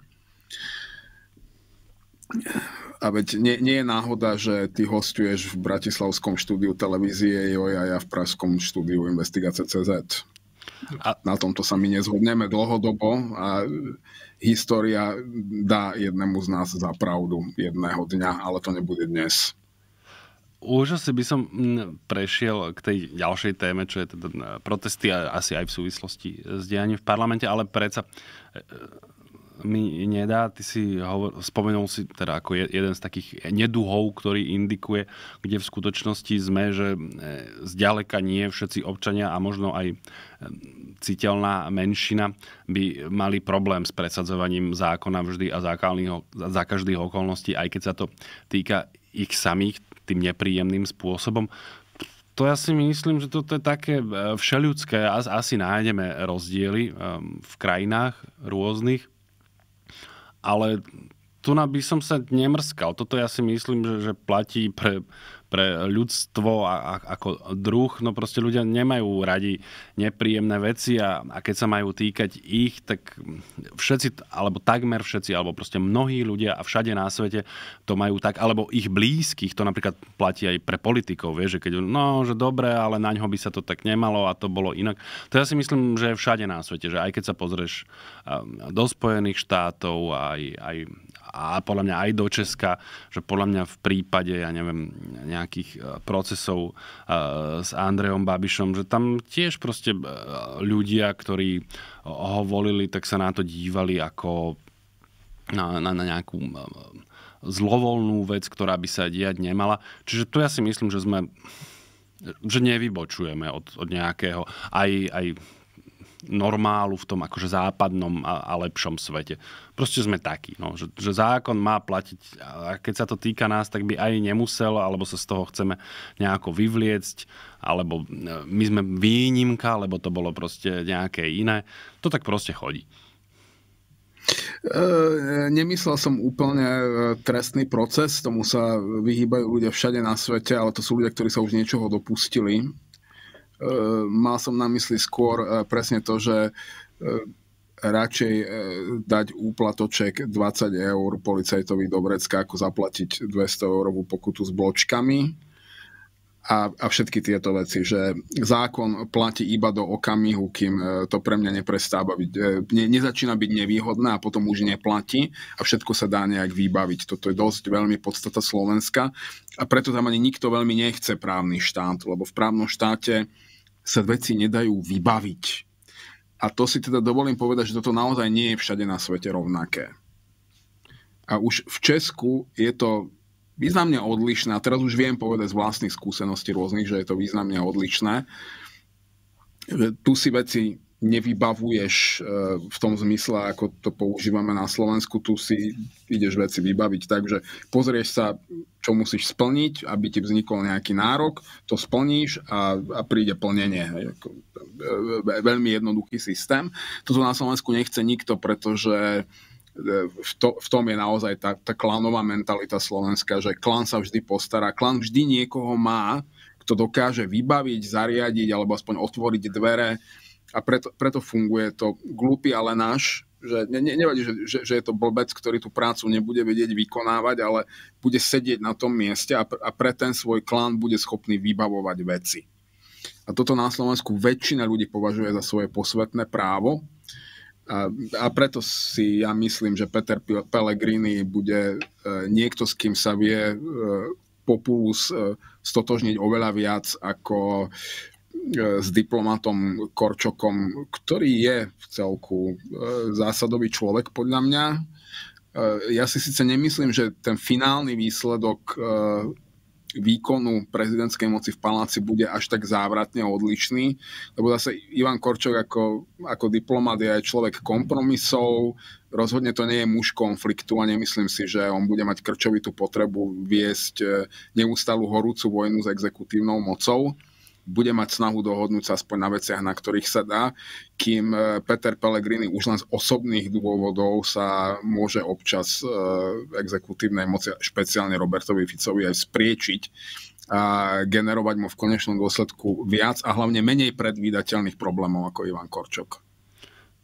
Speaker 1: A veď nie, nie je náhoda, že ty hostuješ v Bratislavskom štúdiu televízie joj, a ja v Pražskom štúdiu investigace CZ. A... Na tomto sa my nezhodneme dlhodobo a história dá jednému z nás za pravdu jedného dňa, ale to nebude dnes
Speaker 2: už asi by som mm, prešiel k tej ďalšej téme, čo je teda mm, protesty asi aj v súvislosti s dianím v parlamente, ale predsa e, e, mi nedá, ty si hovor, spomenul si teda ako jeden z takých neduhov, ktorý indikuje, kde v skutočnosti sme, že mm, e, zďaleka nie všetci občania a možno aj citeľná menšina by mali problém s presadzovaním zákona vždy a za každých okolností, aj keď sa to týka ich samých tým nepríjemným spôsobom. To ja si myslím, že toto je také e, všeľudské. Asi nájdeme rozdiely e, v krajinách rôznych, ale tu na by som sa nemrskal. Toto ja si myslím, že, že platí pre pre ľudstvo a, a ako druh, no proste ľudia nemajú radi nepríjemné veci a, a keď sa majú týkať ich, tak všetci, alebo takmer všetci, alebo proste mnohí ľudia a všade na svete to majú tak, alebo ich blízkych, to napríklad platí aj pre politikov, vieš, že keď no, že dobre, ale na ňo by sa to tak nemalo a to bolo inak. To ja si myslím, že je všade na svete, že aj keď sa pozrieš ehm, do Spojených štátov, aj, aj, a podľa mňa aj do Česka, že podľa mňa v prípade, ja neviem, nejakých e, procesov e, s Andrejom Babišom, že tam tiež proste e, ľudia, ktorí ho volili, tak sa na to dívali ako na, na, na nejakú zlovolnú vec, ktorá by sa diať nemala. Čiže tu ja si myslím, že sme že nevybočujeme od, od nejakého aj, aj normálu v tom akože západnom a, a lepšom svete. Proste sme takí, no, že, že zákon má platiť a keď sa to týka nás, tak by aj nemusel, alebo sa z toho chceme nejako vyvliecť, alebo e, my sme výnimka, lebo to bolo proste nejaké iné. To tak proste chodí.
Speaker 1: E, nemyslel som úplne e, trestný proces, tomu sa vyhýbajú ľudia všade na svete, ale to sú ľudia, ktorí sa už niečoho dopustili Eh, mal som na mysli skôr eh, presne to, že eh, radšej dať úplatoček 20 eur policajtovi do vrecka, ako zaplatiť 200 eurovú pokutu s bločkami a, a všetky tieto veci, že zákon platí iba do okamihu, kým e, to pre mňa neprestáva byť, e, ne, nezačína byť nevýhodné a potom už neplatí a všetko sa dá nejak vybaviť. Toto je dosť veľmi podstata Slovenska a preto tam ani nikto veľmi nechce právny štát, lebo v právnom štáte sa veci nedajú vybaviť. A to si teda dovolím povedať, že toto naozaj nie je všade na svete rovnaké. A už v Česku je to významne odlišné, a teraz už viem povedať z vlastných skúseností rôznych, že je to významne odlišné. Tu si veci nevybavuješ e, v tom zmysle, ako to používame na Slovensku, tu si ideš veci vybaviť. Takže pozrieš sa, čo musíš splniť, aby ti vznikol nejaký nárok, to splníš a, a príde plnenie. E, e, veľmi jednoduchý systém. Toto na Slovensku nechce nikto, pretože v, to, v tom je naozaj tá, tá klanová mentalita slovenská, že klan sa vždy postará, klan vždy niekoho má, kto dokáže vybaviť, zariadiť alebo aspoň otvoriť dvere a preto, preto funguje to glúpy, ale náš, že ne, ne, nevadí, že, že, že je to blbec, ktorý tú prácu nebude vedieť vykonávať, ale bude sedieť na tom mieste a, pr, a pre ten svoj klan bude schopný vybavovať veci. A toto na Slovensku väčšina ľudí považuje za svoje posvetné právo, a, a preto si ja myslím, že Peter Pellegrini bude e, niekto, s kým sa vie e, populus e, stotožniť oveľa viac ako s diplomatom Korčokom, ktorý je v celku zásadový človek podľa mňa. Ja si síce nemyslím, že ten finálny výsledok výkonu prezidentskej moci v paláci bude až tak závratne odlišný, lebo zase Ivan Korčok ako, ako diplomat je aj človek kompromisov, rozhodne to nie je muž konfliktu a nemyslím si, že on bude mať krčovitú potrebu viesť e, neustalú horúcu vojnu s exekutívnou mocou bude mať snahu dohodnúť sa aspoň na veciach, na ktorých sa dá, kým e, Peter Pellegrini už len z osobných dôvodov sa môže občas e, exekutívnej moci, špeciálne Robertovi Ficovi, aj spriečiť a generovať mu v konečnom dôsledku viac a hlavne menej predvídateľných problémov ako Ivan Korčok.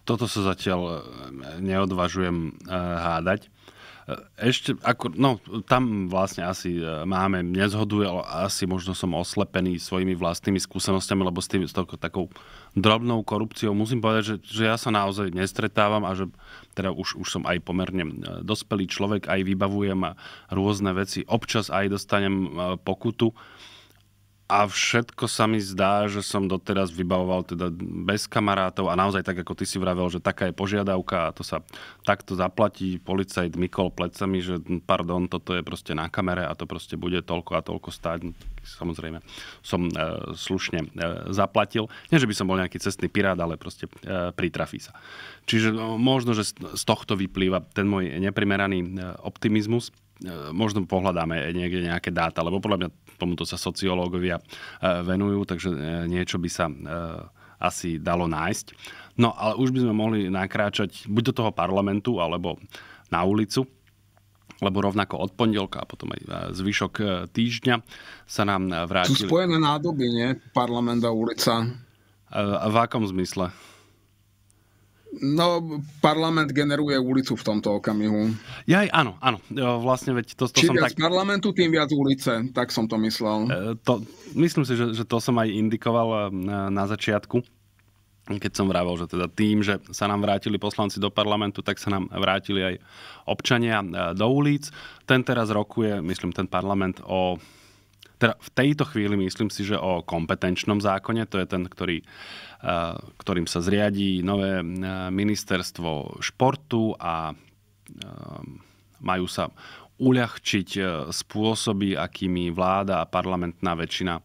Speaker 2: Toto sa zatiaľ e, neodvažujem hádať. E, ešte, ako, no, tam vlastne asi e, máme nezhodu, ale asi možno som oslepený svojimi vlastnými skúsenostiami, lebo s, tým, s takou, takou drobnou korupciou musím povedať, že, že ja sa naozaj nestretávam a že teda už, už som aj pomerne e, dospelý človek, aj vybavujem rôzne veci, občas aj dostanem pokutu a všetko sa mi zdá, že som doteraz vybavoval teda bez kamarátov a naozaj tak, ako ty si vravel, že taká je požiadavka a to sa takto zaplatí policajt Mikol plecami, že pardon, toto je proste na kamere a to proste bude toľko a toľko stáť. Samozrejme, som e, slušne e, zaplatil. Nie, že by som bol nejaký cestný pirát, ale proste e, pritrafí sa. Čiže no, možno, že z tohto vyplýva ten môj neprimeraný e, optimizmus e, možno pohľadáme e, niekde nejaké dáta, lebo podľa mňa tomuto sa sociológovia e, venujú, takže e, niečo by sa e, asi dalo nájsť. No ale už by sme mohli nakráčať buď do toho parlamentu, alebo na ulicu lebo rovnako od pondelka a potom aj zvyšok týždňa sa nám vrátili... Sú spojené nádoby,
Speaker 1: nie? Parlament a ulica. V akom zmysle? No, parlament generuje ulicu v tomto okamihu. Ja aj, áno, áno.
Speaker 2: Vlastne, veď to, to Či som viac tak... parlamentu, tým viac ulice. Tak som to myslel. E, to, myslím si, že, že to som aj indikoval e, na, na začiatku keď som vravel, že teda tým, že sa nám vrátili poslanci do parlamentu, tak sa nám vrátili aj občania e, do ulic. Ten teraz rokuje, myslím, ten parlament o teda v tejto chvíli myslím si, že o kompetenčnom zákone, to je ten, ktorý, e, ktorým sa zriadí nové e, ministerstvo športu a e, majú sa uľahčiť spôsoby, akými vláda a parlamentná väčšina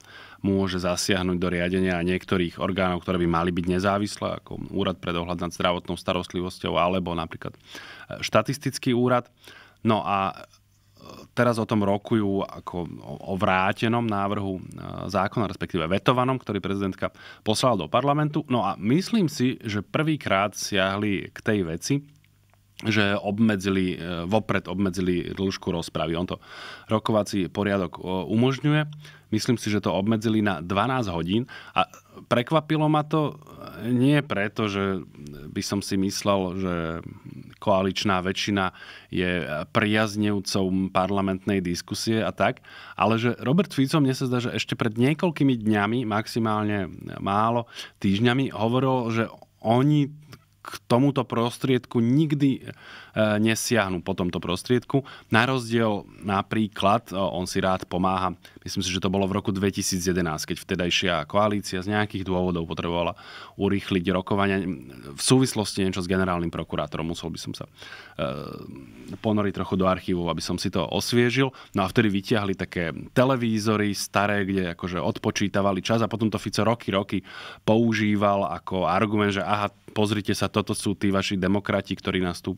Speaker 2: môže zasiahnuť do riadenia niektorých orgánov, ktoré by mali byť nezávislé, ako Úrad pre dohľad nad zdravotnou starostlivosťou alebo napríklad štatistický úrad. No a teraz o tom rokujú ako o vrátenom návrhu e, zákona, respektíve vetovanom, ktorý prezidentka poslala do parlamentu. No a myslím si, že prvýkrát siahli k tej veci, že obmedzili, e, vopred obmedzili dĺžku rozpravy. On to rokovací poriadok e, umožňuje. Myslím si, že to obmedzili na 12 hodín a prekvapilo ma to e, nie preto, že by som si myslel, že koaličná väčšina je priaznevcom parlamentnej diskusie a tak, ale že Robert Fico, mne sa zdá, že ešte pred niekoľkými dňami, maximálne málo týždňami, hovoril, že oni k tomuto prostriedku nikdy E, nesiahnu po tomto prostriedku. Na rozdiel napríklad, e, on si rád pomáha, myslím si, že to bolo v roku 2011, keď vtedajšia koalícia z nejakých dôvodov potrebovala urýchliť rokovania v súvislosti niečo s generálnym prokurátorom. Musel by som sa e, ponoriť trochu do archívu, aby som si to osviežil. No a vtedy vytiahli také televízory staré, kde akože odpočítavali čas a potom to Fico roky, roky používal ako argument, že aha, pozrite sa, toto sú tí vaši demokrati, ktorí nás tu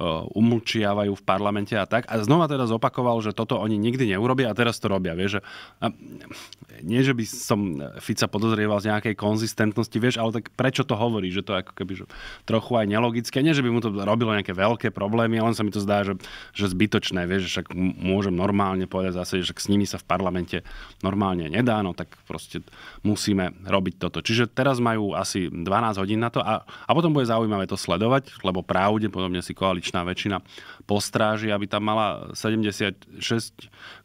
Speaker 2: E, umlčiavajú v parlamente a tak. A znova teda zopakoval, že toto oni nikdy neurobia a teraz to robia. Vieš, a nie, že by som Fica podozrieval z nejakej konzistentnosti, vieš, ale tak prečo to hovorí, že to ako keby že trochu aj nelogické. Nie, že by mu to robilo nejaké veľké problémy, len sa mi to zdá, že, že zbytočné, vieš, že však môžem normálne povedať zase, že s nimi sa v parlamente normálne nedá, no tak proste musíme robiť toto. Čiže teraz majú asi 12 hodín na to a, a potom bude zaujímavé to sledovať, lebo pravdepodobne si koalič nadpolovičná väčšina postráži, aby tam mala 76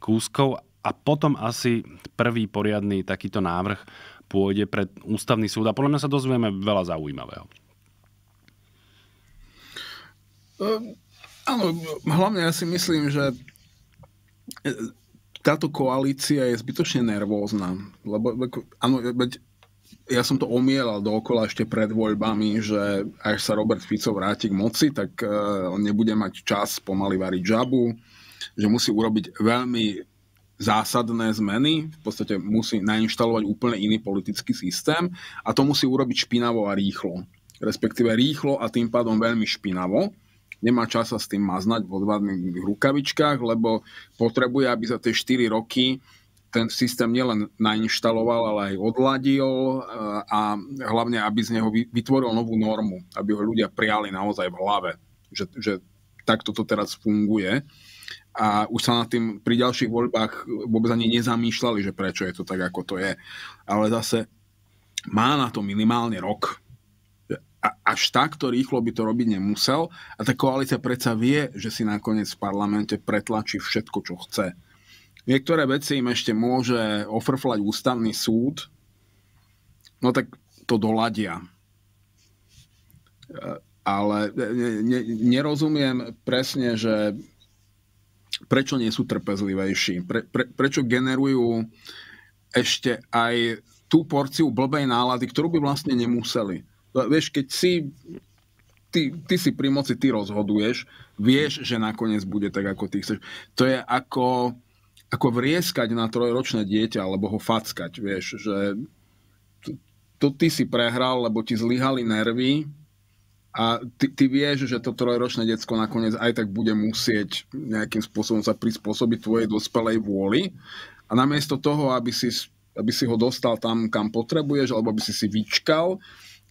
Speaker 2: kúskov a potom asi prvý poriadny takýto návrh pôjde pred ústavný súd a podľa mňa sa dozvieme veľa zaujímavého.
Speaker 1: Um, áno,
Speaker 2: hlavne ja si myslím, že
Speaker 1: e, táto koalícia je zbytočne nervózna. Lebo, áno, veď ja som to omielal dookola ešte pred voľbami, že až sa Robert Fico vráti k moci, tak eh, on nebude mať čas pomaly variť žabu, že musí urobiť veľmi zásadné zmeny, v podstate musí nainštalovať úplne iný politický systém a to musí urobiť špinavo a rýchlo. Respektíve rýchlo a tým pádom veľmi špinavo. Nemá čas sa s tým maznať v odvadných rukavičkách, lebo potrebuje, aby za tie 4 roky ten systém nielen nainštaloval, ale aj odladil eh, a hlavne, aby z neho vytvoril novú normu, aby ho ľudia prijali naozaj v hlave, že, že takto to teraz funguje. A už sa nad tým pri ďalších voľbách vôbec ani nezamýšľali, že prečo je to tak, ako to je. Ale zase má na to minimálne rok. A až takto rýchlo by to robiť nemusel. A tá koalícia predsa vie, že si nakoniec v parlamente pretlačí všetko, čo chce Niektoré veci im ešte môže ofrflať ústavný súd, no tak to doladia. E, ale ne, nerozumiem presne, že prečo nie sú trpezlivejší, pre, pre, prečo generujú ešte aj tú porciu blbej nálady, ktorú by vlastne nemuseli. No, vieš, keď si ty, ty si pri moci, ty rozhoduješ, vieš, že nakoniec bude tak, ako ty chceš. To je ako ako vrieskať na trojročné dieťa, alebo ho fackať, vieš, že to, to ty si prehral, lebo ti zlyhali nervy a ty, ty vieš, že to trojročné diecko nakoniec aj tak bude musieť nejakým spôsobom sa prispôsobiť tvojej dospelej vôli a namiesto toho, aby si, aby si ho dostal tam, kam potrebuješ, alebo aby si si vyčkal,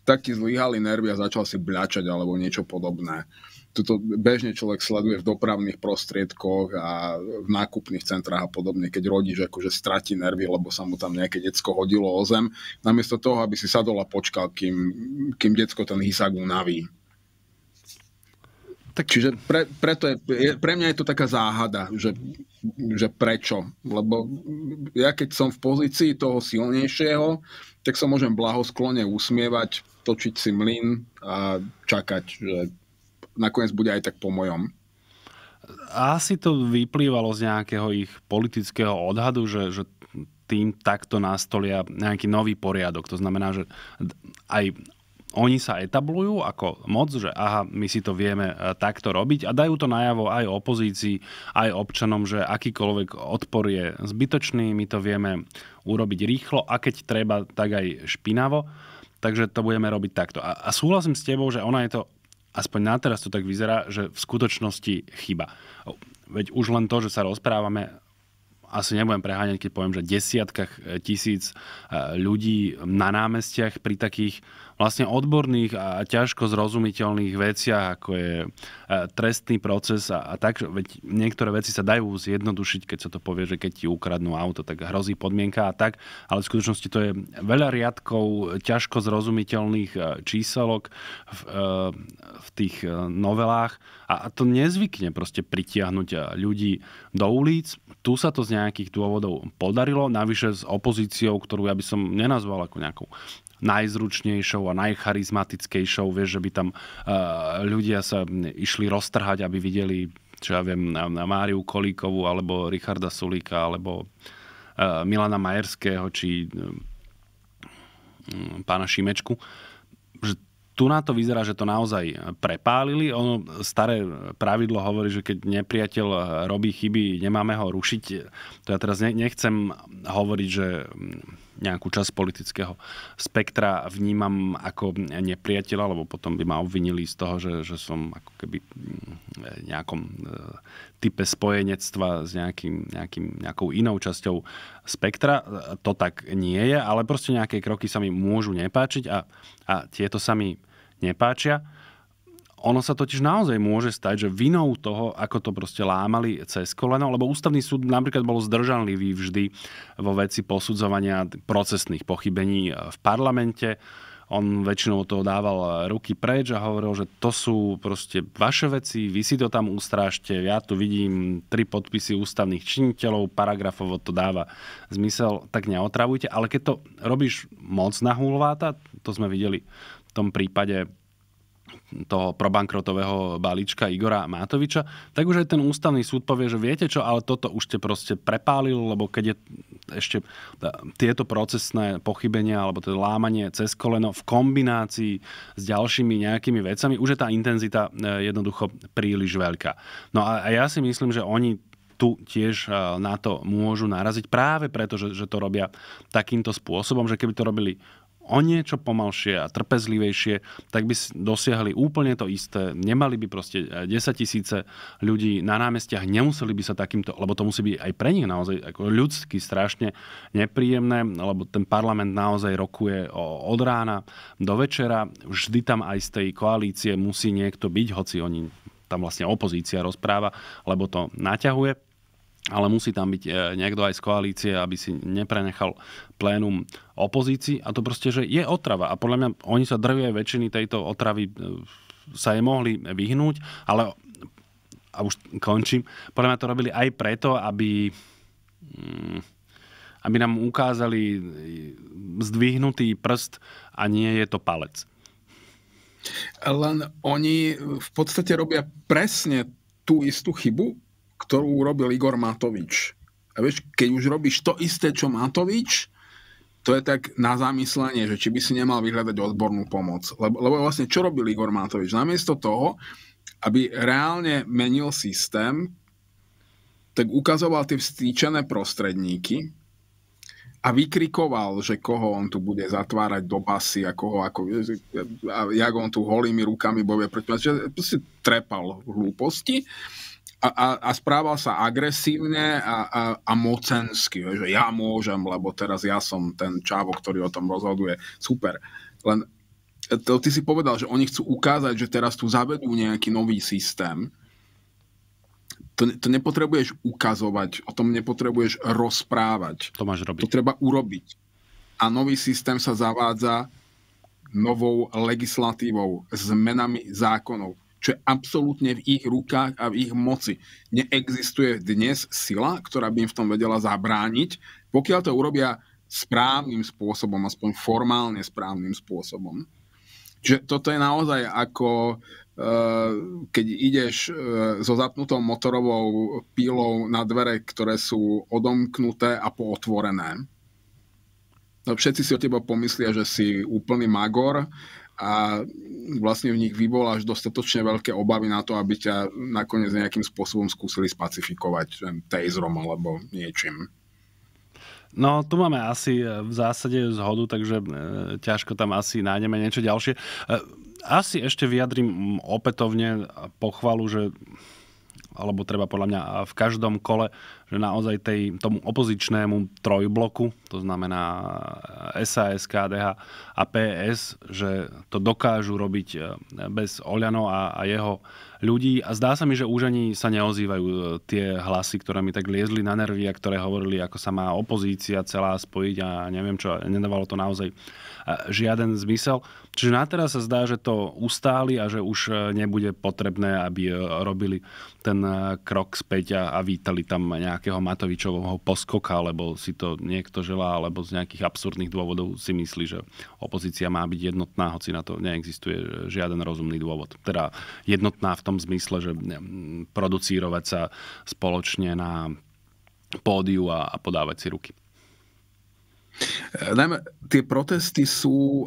Speaker 1: tak ti zlyhali nervy a začal si bľačať alebo niečo podobné toto bežne človek sleduje v dopravných prostriedkoch a v nákupných centrách a podobne, keď rodič akože stratí nervy, lebo sa mu tam nejaké decko hodilo o zem, namiesto toho, aby si sadol a počkal, kým, kým decko ten hysak unaví. Tak... Čiže pre, preto je, je, pre mňa je to taká záhada, že, že prečo. Lebo ja keď som v pozícii toho silnejšieho, tak sa môžem blahosklone usmievať, točiť si mlyn a čakať, že nakoniec bude aj tak po mojom.
Speaker 2: Asi to vyplývalo z nejakého ich politického odhadu, že, že tým takto nastolia nejaký nový poriadok. To znamená, že aj oni sa etablujú ako moc, že aha, my si to vieme e, takto robiť a dajú to najavo aj opozícii, aj občanom, že akýkoľvek odpor je zbytočný, my to vieme urobiť rýchlo a keď treba, tak aj špinavo. Takže to budeme robiť takto. A, a súhlasím s tebou, že ona je to aspoň na teraz to tak vyzerá, že v skutočnosti chyba. Veď už len to, že sa rozprávame, asi nebudem preháňať, keď poviem, že desiatkách e, tisíc e, ľudí na námestiach pri takých vlastne odborných a ťažko zrozumiteľných veciach, ako je e, trestný proces a, a tak, veď niektoré veci sa dajú zjednodušiť, keď sa to povie, že keď ti ukradnú auto, tak hrozí podmienka a tak, ale v skutočnosti to je veľa riadkov ťažko zrozumiteľných e, číselok v, e, v tých novelách a, a to nezvykne proste pritiahnuť ľudí do ulic. Tu sa to z nejakých dôvodov podarilo, navyše s opozíciou, ktorú ja by som nenazval ako nejakou najzručnejšou a najcharizmatickejšou, vieš, že by tam eh, ľudia sa išli roztrhať, aby videli, čo ja viem, na, na Máriu Kolíkovú, alebo Richarda Sulíka, alebo eh, Milana Majerského, či eh, mm, pána Šimečku. Že tu na to vyzerá, že to naozaj prepálili. Ono staré pravidlo hovorí, že keď nepriateľ robí chyby, nemáme ho rušiť. To ja teraz nechcem hovoriť, že mm, nejakú časť politického spektra vnímam ako nepriateľa, lebo potom by ma obvinili z toho, že, že som ako keby mm, v nejakom e, type spojenectva s nejakým, nejakým, nejakou inou časťou spektra. To tak nie je, ale proste nejaké kroky sa mi môžu nepáčiť a, a tieto sa mi nepáčia. Ono sa totiž naozaj môže stať, že vinou toho, ako to proste lámali cez koleno, lebo ústavný súd napríklad bol zdržanlivý vždy vo veci posudzovania procesných pochybení e, v parlamente. On väčšinou toho dával e, ruky preč a hovoril, že to sú proste vaše veci, vy si to tam ustrážte, ja tu vidím tri podpisy ústavných činiteľov, paragrafovo to dáva zmysel, tak neotravujte. Ale keď to robíš moc na hulváta, to sme videli v tom prípade toho probankrotového balíčka Igora Mátoviča. tak už aj ten ústavný súd povie, že viete čo, ale toto už ste proste prepálil, lebo keď je ešte tieto procesné pochybenia alebo to teda lámanie cez koleno v kombinácii s ďalšími nejakými vecami, už je tá intenzita e, jednoducho príliš veľká. No a ja si myslím, že oni tu tiež e, na to môžu naraziť práve preto, že, že to robia takýmto spôsobom, že keby to robili o niečo pomalšie a trpezlivejšie, tak by dosiahli úplne to isté. Nemali by proste 10 e, tisíce ľudí na námestiach, nemuseli by sa takýmto, lebo to musí byť aj pre nich naozaj ako ľudsky strašne nepríjemné, lebo ten parlament naozaj rokuje od rána do večera. Vždy tam aj z tej koalície musí niekto byť, hoci oni tam vlastne opozícia rozpráva, lebo to naťahuje ale musí tam byť e, niekto aj z koalície, aby si neprenechal plénum opozícii. A to proste, že je otrava. A podľa mňa oni sa drvia väčšiny tejto otravy e, sa jej mohli vyhnúť, ale a už končím, podľa mňa to robili aj preto, aby mm, aby nám ukázali e, zdvihnutý prst a nie je to palec.
Speaker 1: Len oni v podstate robia presne tú istú chybu, ktorú urobil Igor Matovič. A vieš, keď už robíš to isté, čo Matovič, to je tak na zamyslenie, že či by si nemal vyhľadať odbornú pomoc. Lebo, lebo vlastne čo robil Igor Matovič? Namiesto toho, aby reálne menil systém, tak ukazoval tie vstýčené prostredníky a vykrikoval, že koho on tu bude zatvárať do basy a koho ako, a jak on tu holými rukami bojuje proti Že proste trepal hlúposti a, a, a správal sa agresívne a, a, a mocensky, že ja môžem, lebo teraz ja som ten čávo, ktorý o tom rozhoduje. Super. Len e, to ty si povedal, že oni chcú ukázať, že teraz tu zavedú nejaký nový systém. To, to nepotrebuješ ukazovať, o tom nepotrebuješ rozprávať. To máš robiť. To treba urobiť. A nový systém sa zavádza novou legislatívou, zmenami zákonov čo je absolútne v ich rukách a v ich moci. Neexistuje dnes sila, ktorá by im v tom vedela zabrániť, pokiaľ to urobia správnym spôsobom, aspoň formálne správnym spôsobom. Čiže toto je naozaj ako e, keď ideš e, so zapnutou motorovou pílou na dvere, ktoré sú odomknuté a pootvorené. No, všetci si o teba pomyslia, že si úplný magor, a vlastne v nich až dostatočne veľké obavy na to, aby ťa nakoniec nejakým spôsobom skúsili spacifikovať taserom alebo niečím.
Speaker 2: No, tu máme asi e, v zásade zhodu, takže e, ťažko tam asi nájdeme niečo ďalšie. E, asi ešte vyjadrím opätovne pochvalu, že alebo treba podľa mňa v každom kole, že naozaj tej, tomu opozičnému trojbloku, to znamená SAS, KDH a PS, že to dokážu robiť eh, bez Oľano a, a jeho ľudí a zdá sa mi, že už ani sa neozývajú e, tie hlasy, ktoré mi tak liezli na nervy a ktoré hovorili, ako sa má opozícia celá spojiť a neviem čo, nedávalo to naozaj e, žiaden zmysel. Čiže na teraz sa zdá, že to ustáli a že už e, nebude potrebné, aby robili ten krok späť a, vítali tam nejakého Matovičovho poskoka, lebo si to niekto želá, alebo z nejakých absurdných dôvodov si myslí, že opozícia má byť jednotná, hoci na to neexistuje žiaden rozumný dôvod. Teda jednotná v tom tom zmysle, že producírovať sa spoločne na pódiu a, a podávať si ruky. E, najmä
Speaker 1: tie protesty sú e,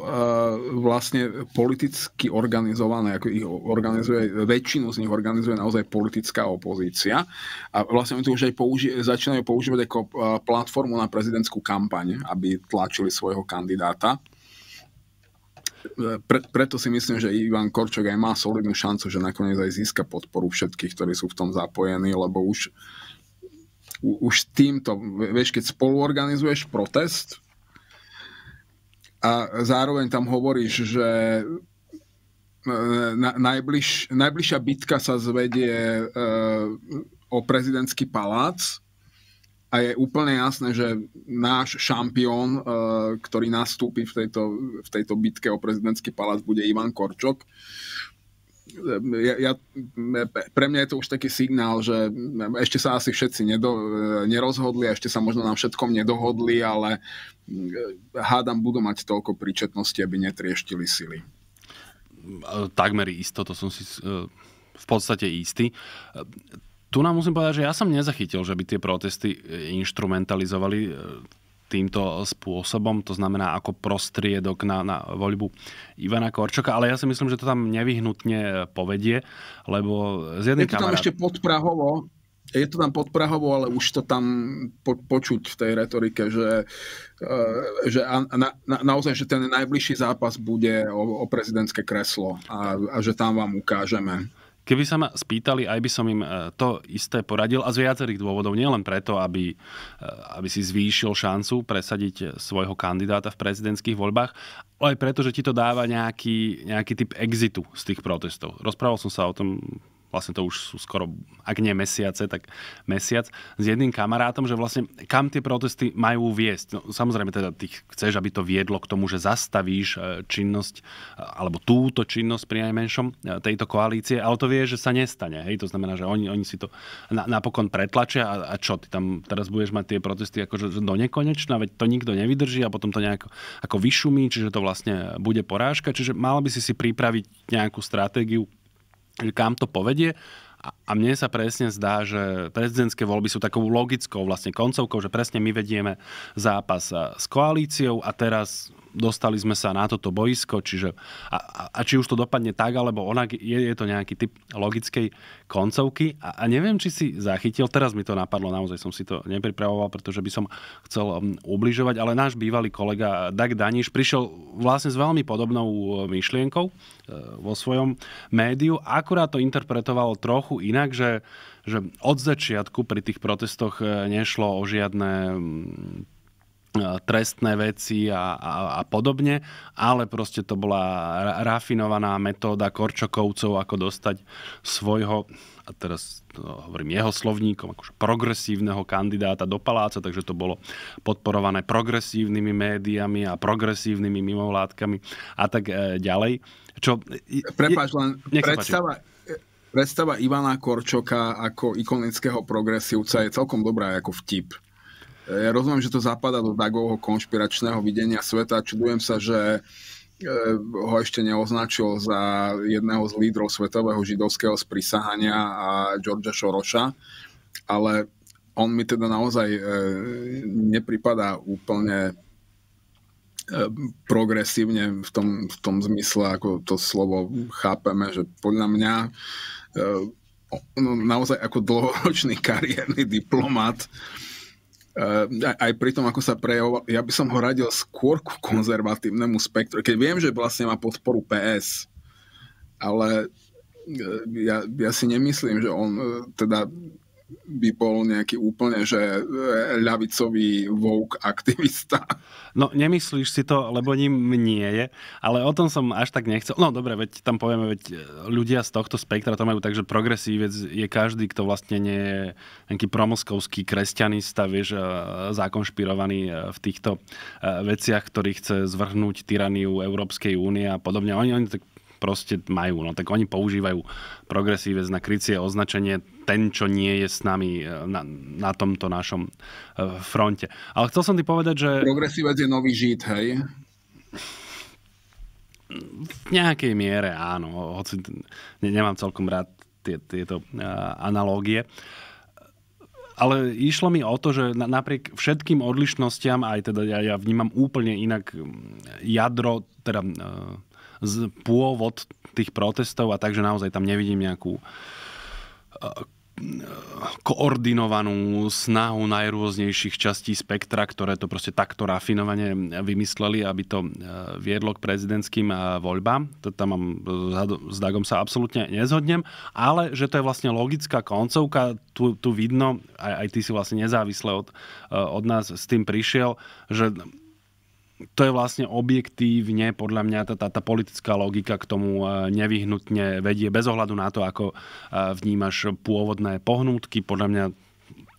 Speaker 1: vlastne politicky organizované, ako ich organizuje, väčšinu z nich organizuje naozaj politická opozícia. A vlastne oni to už aj použi- začínajú používať ako e, platformu na prezidentskú kampaň, aby tlačili svojho kandidáta pre, preto si myslím, že Ivan Korčok aj má solidnú šancu, že nakoniec aj získa podporu všetkých, ktorí sú v tom zapojení, lebo už, u, už týmto, vieš, keď spoluorganizuješ protest a zároveň tam hovoríš, že e, na, najbliž, najbližšia bitka sa zvedie e, o prezidentský palác, a je úplne jasné, že náš šampión, eh, ktorý nastúpi v tejto, v tejto bitke o prezidentský palác, bude Ivan Korčok. Eh, ja, ja, eh, pre mňa je to už taký signál, že ešte sa asi všetci nedo, nerozhodli, ešte sa možno na všetkom nedohodli, ale hádam, budú mať toľko príčetnosti, aby netrieštili sily.
Speaker 2: Takmer isto, to som si v podstate istý tu nám musím povedať, že ja som nezachytil, že by tie protesty e, instrumentalizovali e, týmto spôsobom, to znamená ako prostriedok na, na voľbu Ivana Korčoka, ale ja si myslím, že to tam nevyhnutne e, povedie, lebo z jednej Je to kamarát... tam ešte
Speaker 1: podprahovo, je to tam podprahovo, ale už to tam po, počuť v tej retorike, že, že na, na, naozaj, že ten najbližší zápas bude o, o prezidentské kreslo a, a že tam vám ukážeme.
Speaker 2: Keby sa ma spýtali, aj by som im e, to isté poradil a z viacerých dôvodov, nielen preto, aby, e, aby si zvýšil šancu presadiť e, svojho kandidáta v prezidentských voľbách, ale aj preto, že ti to dáva nejaký, nejaký typ exitu z tých protestov. Rozprával som sa o tom vlastne to už sú skoro, ak nie mesiace, tak mesiac, s jedným kamarátom, že vlastne kam tie protesty majú viesť. No, samozrejme, teda ty chceš, aby to viedlo k tomu, že zastavíš e, činnosť, e, alebo túto činnosť pri najmenšom e, tejto koalície, ale to vie, že sa nestane. Hej? To znamená, že oni, oni si to na, napokon pretlačia a, a čo, ty tam teraz budeš mať tie protesty akože do nekonečna, veď to nikto nevydrží a potom to nejako ako vyšumí, čiže to vlastne bude porážka. Čiže mal by si si pripraviť nejakú stratégiu, že kam to povedie. A mne sa presne zdá, že prezidentské voľby sú takou logickou vlastne koncovkou, že presne my vedieme zápas eh, s koalíciou a teraz dostali sme sa na toto boisko, čiže a, a či už to dopadne tak, alebo onak, je, je to nejaký typ logickej koncovky a, a neviem, či si zachytil, teraz mi to napadlo, naozaj som si to nepripravoval, pretože by som chcel um, ubližovať, ale náš bývalý kolega Dag Daniš prišiel vlastne s veľmi podobnou uh, myšlienkou uh, vo svojom médiu, akurát to interpretoval trochu inak, že že od začiatku pri tých protestoch uh, nešlo o žiadne um, E, trestné veci a, a, a podobne, ale proste to bola rafinovaná metóda Korčokovcov, ako dostať svojho, a teraz hovorím jeho slovníkom, akože progresívneho kandidáta do paláca, takže to bolo podporované progresívnymi médiami a progresívnymi mimovládkami a tak e, ďalej. Čo, Prepač, len predstava, páči predstava Ivana Korčoka ako ikonického progresívca je celkom
Speaker 1: dobrá ako vtip. E, ja rozumiem, že to zapadá do Dagovho konšpiračného videnia sveta. Čudujem sa, že e, ho ešte neoznačil za jedného z lídrov svetového židovského sprisahania a Georgia Šoroša, ale on mi teda naozaj e, nepripadá úplne progresívne v tom, v tom zmysle, ako to slovo chápeme, že podľa mňa no, naozaj ako dlhoročný kariérny diplomat Ehm, aj pri tom, ako sa prejavoval, ja by som ho radil skôr ku konzervatívnemu spektru, keď viem, že vlastne má podporu PS, ale e, ja, ja si nemyslím, že on e, teda by bol nejaký úplne, že e, ľavicový vouk aktivista.
Speaker 2: No, nemyslíš si to, lebo ním nie je, ale o tom som až tak nechcel. No, dobre, veď tam povieme, veď e, ľudia z tohto spektra to majú tak, že progresívec je každý, kto vlastne nie je nejaký promoskovský kresťanista, vieš, e, zakonšpirovaný v týchto veciach, ktorý chce zvrhnúť tyraniu Európskej únie a podobne. Oni, oni tak proste majú. No tak oni používajú progresívec na krycie označenie ten, čo nie je s nami e, na, na tomto našom e, fronte. Ale chcel som ti povedať, že... Progresívec
Speaker 1: je nový žít, hej?
Speaker 2: V nejakej miere áno, hoci nemám celkom rád tie, tieto e, analógie. Ale išlo mi o to, že napriek všetkým odlišnostiam, aj teda ja, ja vnímam úplne inak jadro, teda z pôvod tých protestov a takže naozaj tam nevidím nejakú koordinovanú snahu najrôznejších častí spektra, ktoré to proste takto rafinovane vymysleli, aby to e, viedlo k prezidentským e, voľbám. To tam mám, s Dagom sa absolútne nezhodnem, ale že to je vlastne logická koncovka, tu, tu vidno, aj, aj ty si vlastne nezávisle od, e, od nás s tým prišiel, že to je vlastne objektívne podľa mňa tá, tá, tá politická logika k tomu e, nevyhnutne vedie bez ohľadu na to, ako e, vnímaš pôvodné pohnútky. Podľa mňa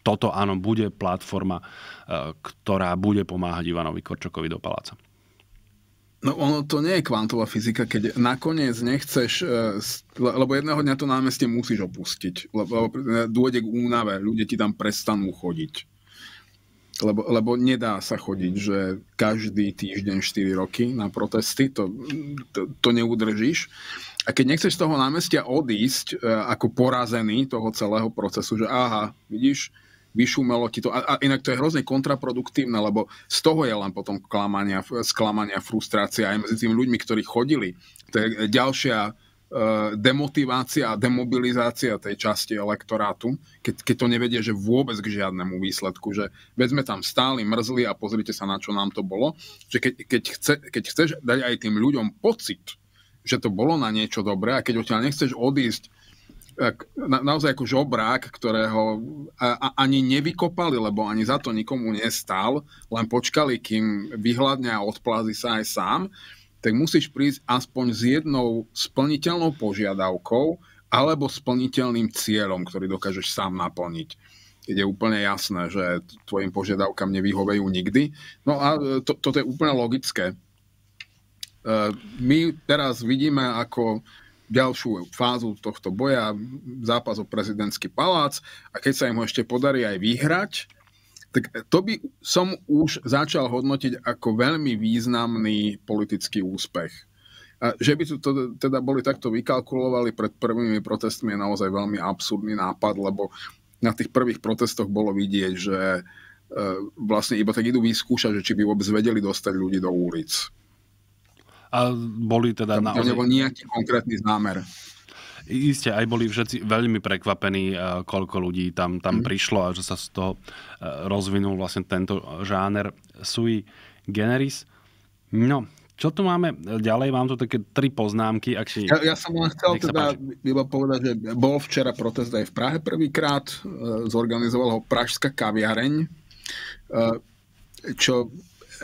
Speaker 2: toto áno, bude platforma, e, ktorá bude pomáhať Ivanovi Korčokovi do paláca.
Speaker 1: No ono to nie je kvantová fyzika, keď nakoniec nechceš, lebo jedného dňa to námestie musíš opustiť, lebo dôjde k únave, ľudia ti tam prestanú chodiť lebo, lebo nedá sa chodiť, že každý týždeň 4 roky na protesty, to, to, to neudržíš. A keď nechceš z toho námestia odísť e, ako porazený toho celého procesu, že aha, vidíš, vyšumelo ti to. A, a inak to je hrozne kontraproduktívne, lebo z toho je len potom klamania, sklamania, frustrácia aj medzi tými ľuďmi, ktorí chodili. To je ďalšia Eh, demotivácia a demobilizácia tej časti elektorátu, keď, keď to nevedie, že vôbec k žiadnemu výsledku, že veď sme tam stáli, mrzli a pozrite sa, na čo nám to bolo. Že keď, keď, chce, keď chceš dať aj tým ľuďom pocit, že to bolo na niečo dobré a keď odtiaľ nechceš odísť na, naozaj ako žobrák, ktorého a, a ani nevykopali, lebo ani za to nikomu nestal, len počkali, kým vyhľadne a odplazí sa aj sám, tak musíš prísť aspoň s jednou splniteľnou požiadavkou alebo splniteľným cieľom, ktorý dokážeš sám naplniť keď je úplne jasné, že tvojim požiadavkám nevyhovejú nikdy. No a e, to, toto je úplne logické. E, my teraz vidíme ako ďalšiu fázu tohto boja zápas o prezidentský palác a keď sa im ho ešte podarí aj vyhrať, tak to by som už začal hodnotiť ako veľmi významný politický úspech. A že by tu to, teda boli takto vykalkulovali pred prvými protestmi je naozaj veľmi absurdný nápad, lebo na tých prvých protestoch bolo vidieť, že e, vlastne iba tak idú vyskúšať, že či by vôbec vedeli dostať ľudí do ulic. A boli teda Tam naozaj... Nebol nejaký konkrétny zámer.
Speaker 2: Isté, aj boli všetci veľmi prekvapení, eh, koľko ľudí tam, tam mm. prišlo a že sa z toho eh, rozvinul vlastne tento žáner sui generis. No, čo tu máme ďalej? Mám tu také tri poznámky. Ak si... ja, ja som len chcel teda
Speaker 1: iba povedať, že bol včera protest aj v Prahe prvýkrát. Eh, Zorganizoval ho Pražská kaviareň, čo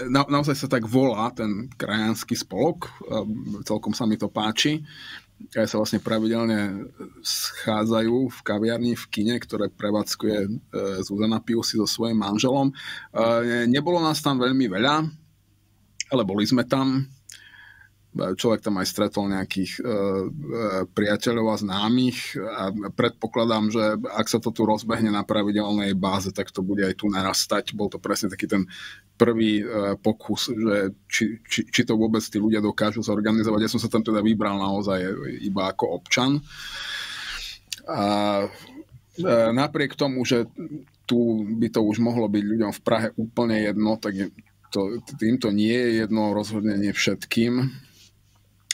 Speaker 1: na, naozaj sa tak volá ten krajanský spolok, ehm, celkom sa mi to páči. Aj sa vlastne pravidelne schádzajú v kaviarni v kine, ktoré prevádzkuje ehm, Zuzana Piusi so svojím manželom. Ehm, nebolo nás tam veľmi veľa, ale boli sme tam Človek tam aj stretol nejakých e, e, priateľov a známych a predpokladám, že ak sa to tu rozbehne na pravidelnej báze, tak to bude aj tu narastať. Bol to presne taký ten prvý e, pokus, že či, či, či to vôbec tí ľudia dokážu zorganizovať. Ja som sa tam teda vybral naozaj iba ako občan. A napriek tomu, že tu by to už mohlo byť ľuďom v Prahe úplne jedno, tak to, týmto nie je jedno, rozhodne nie všetkým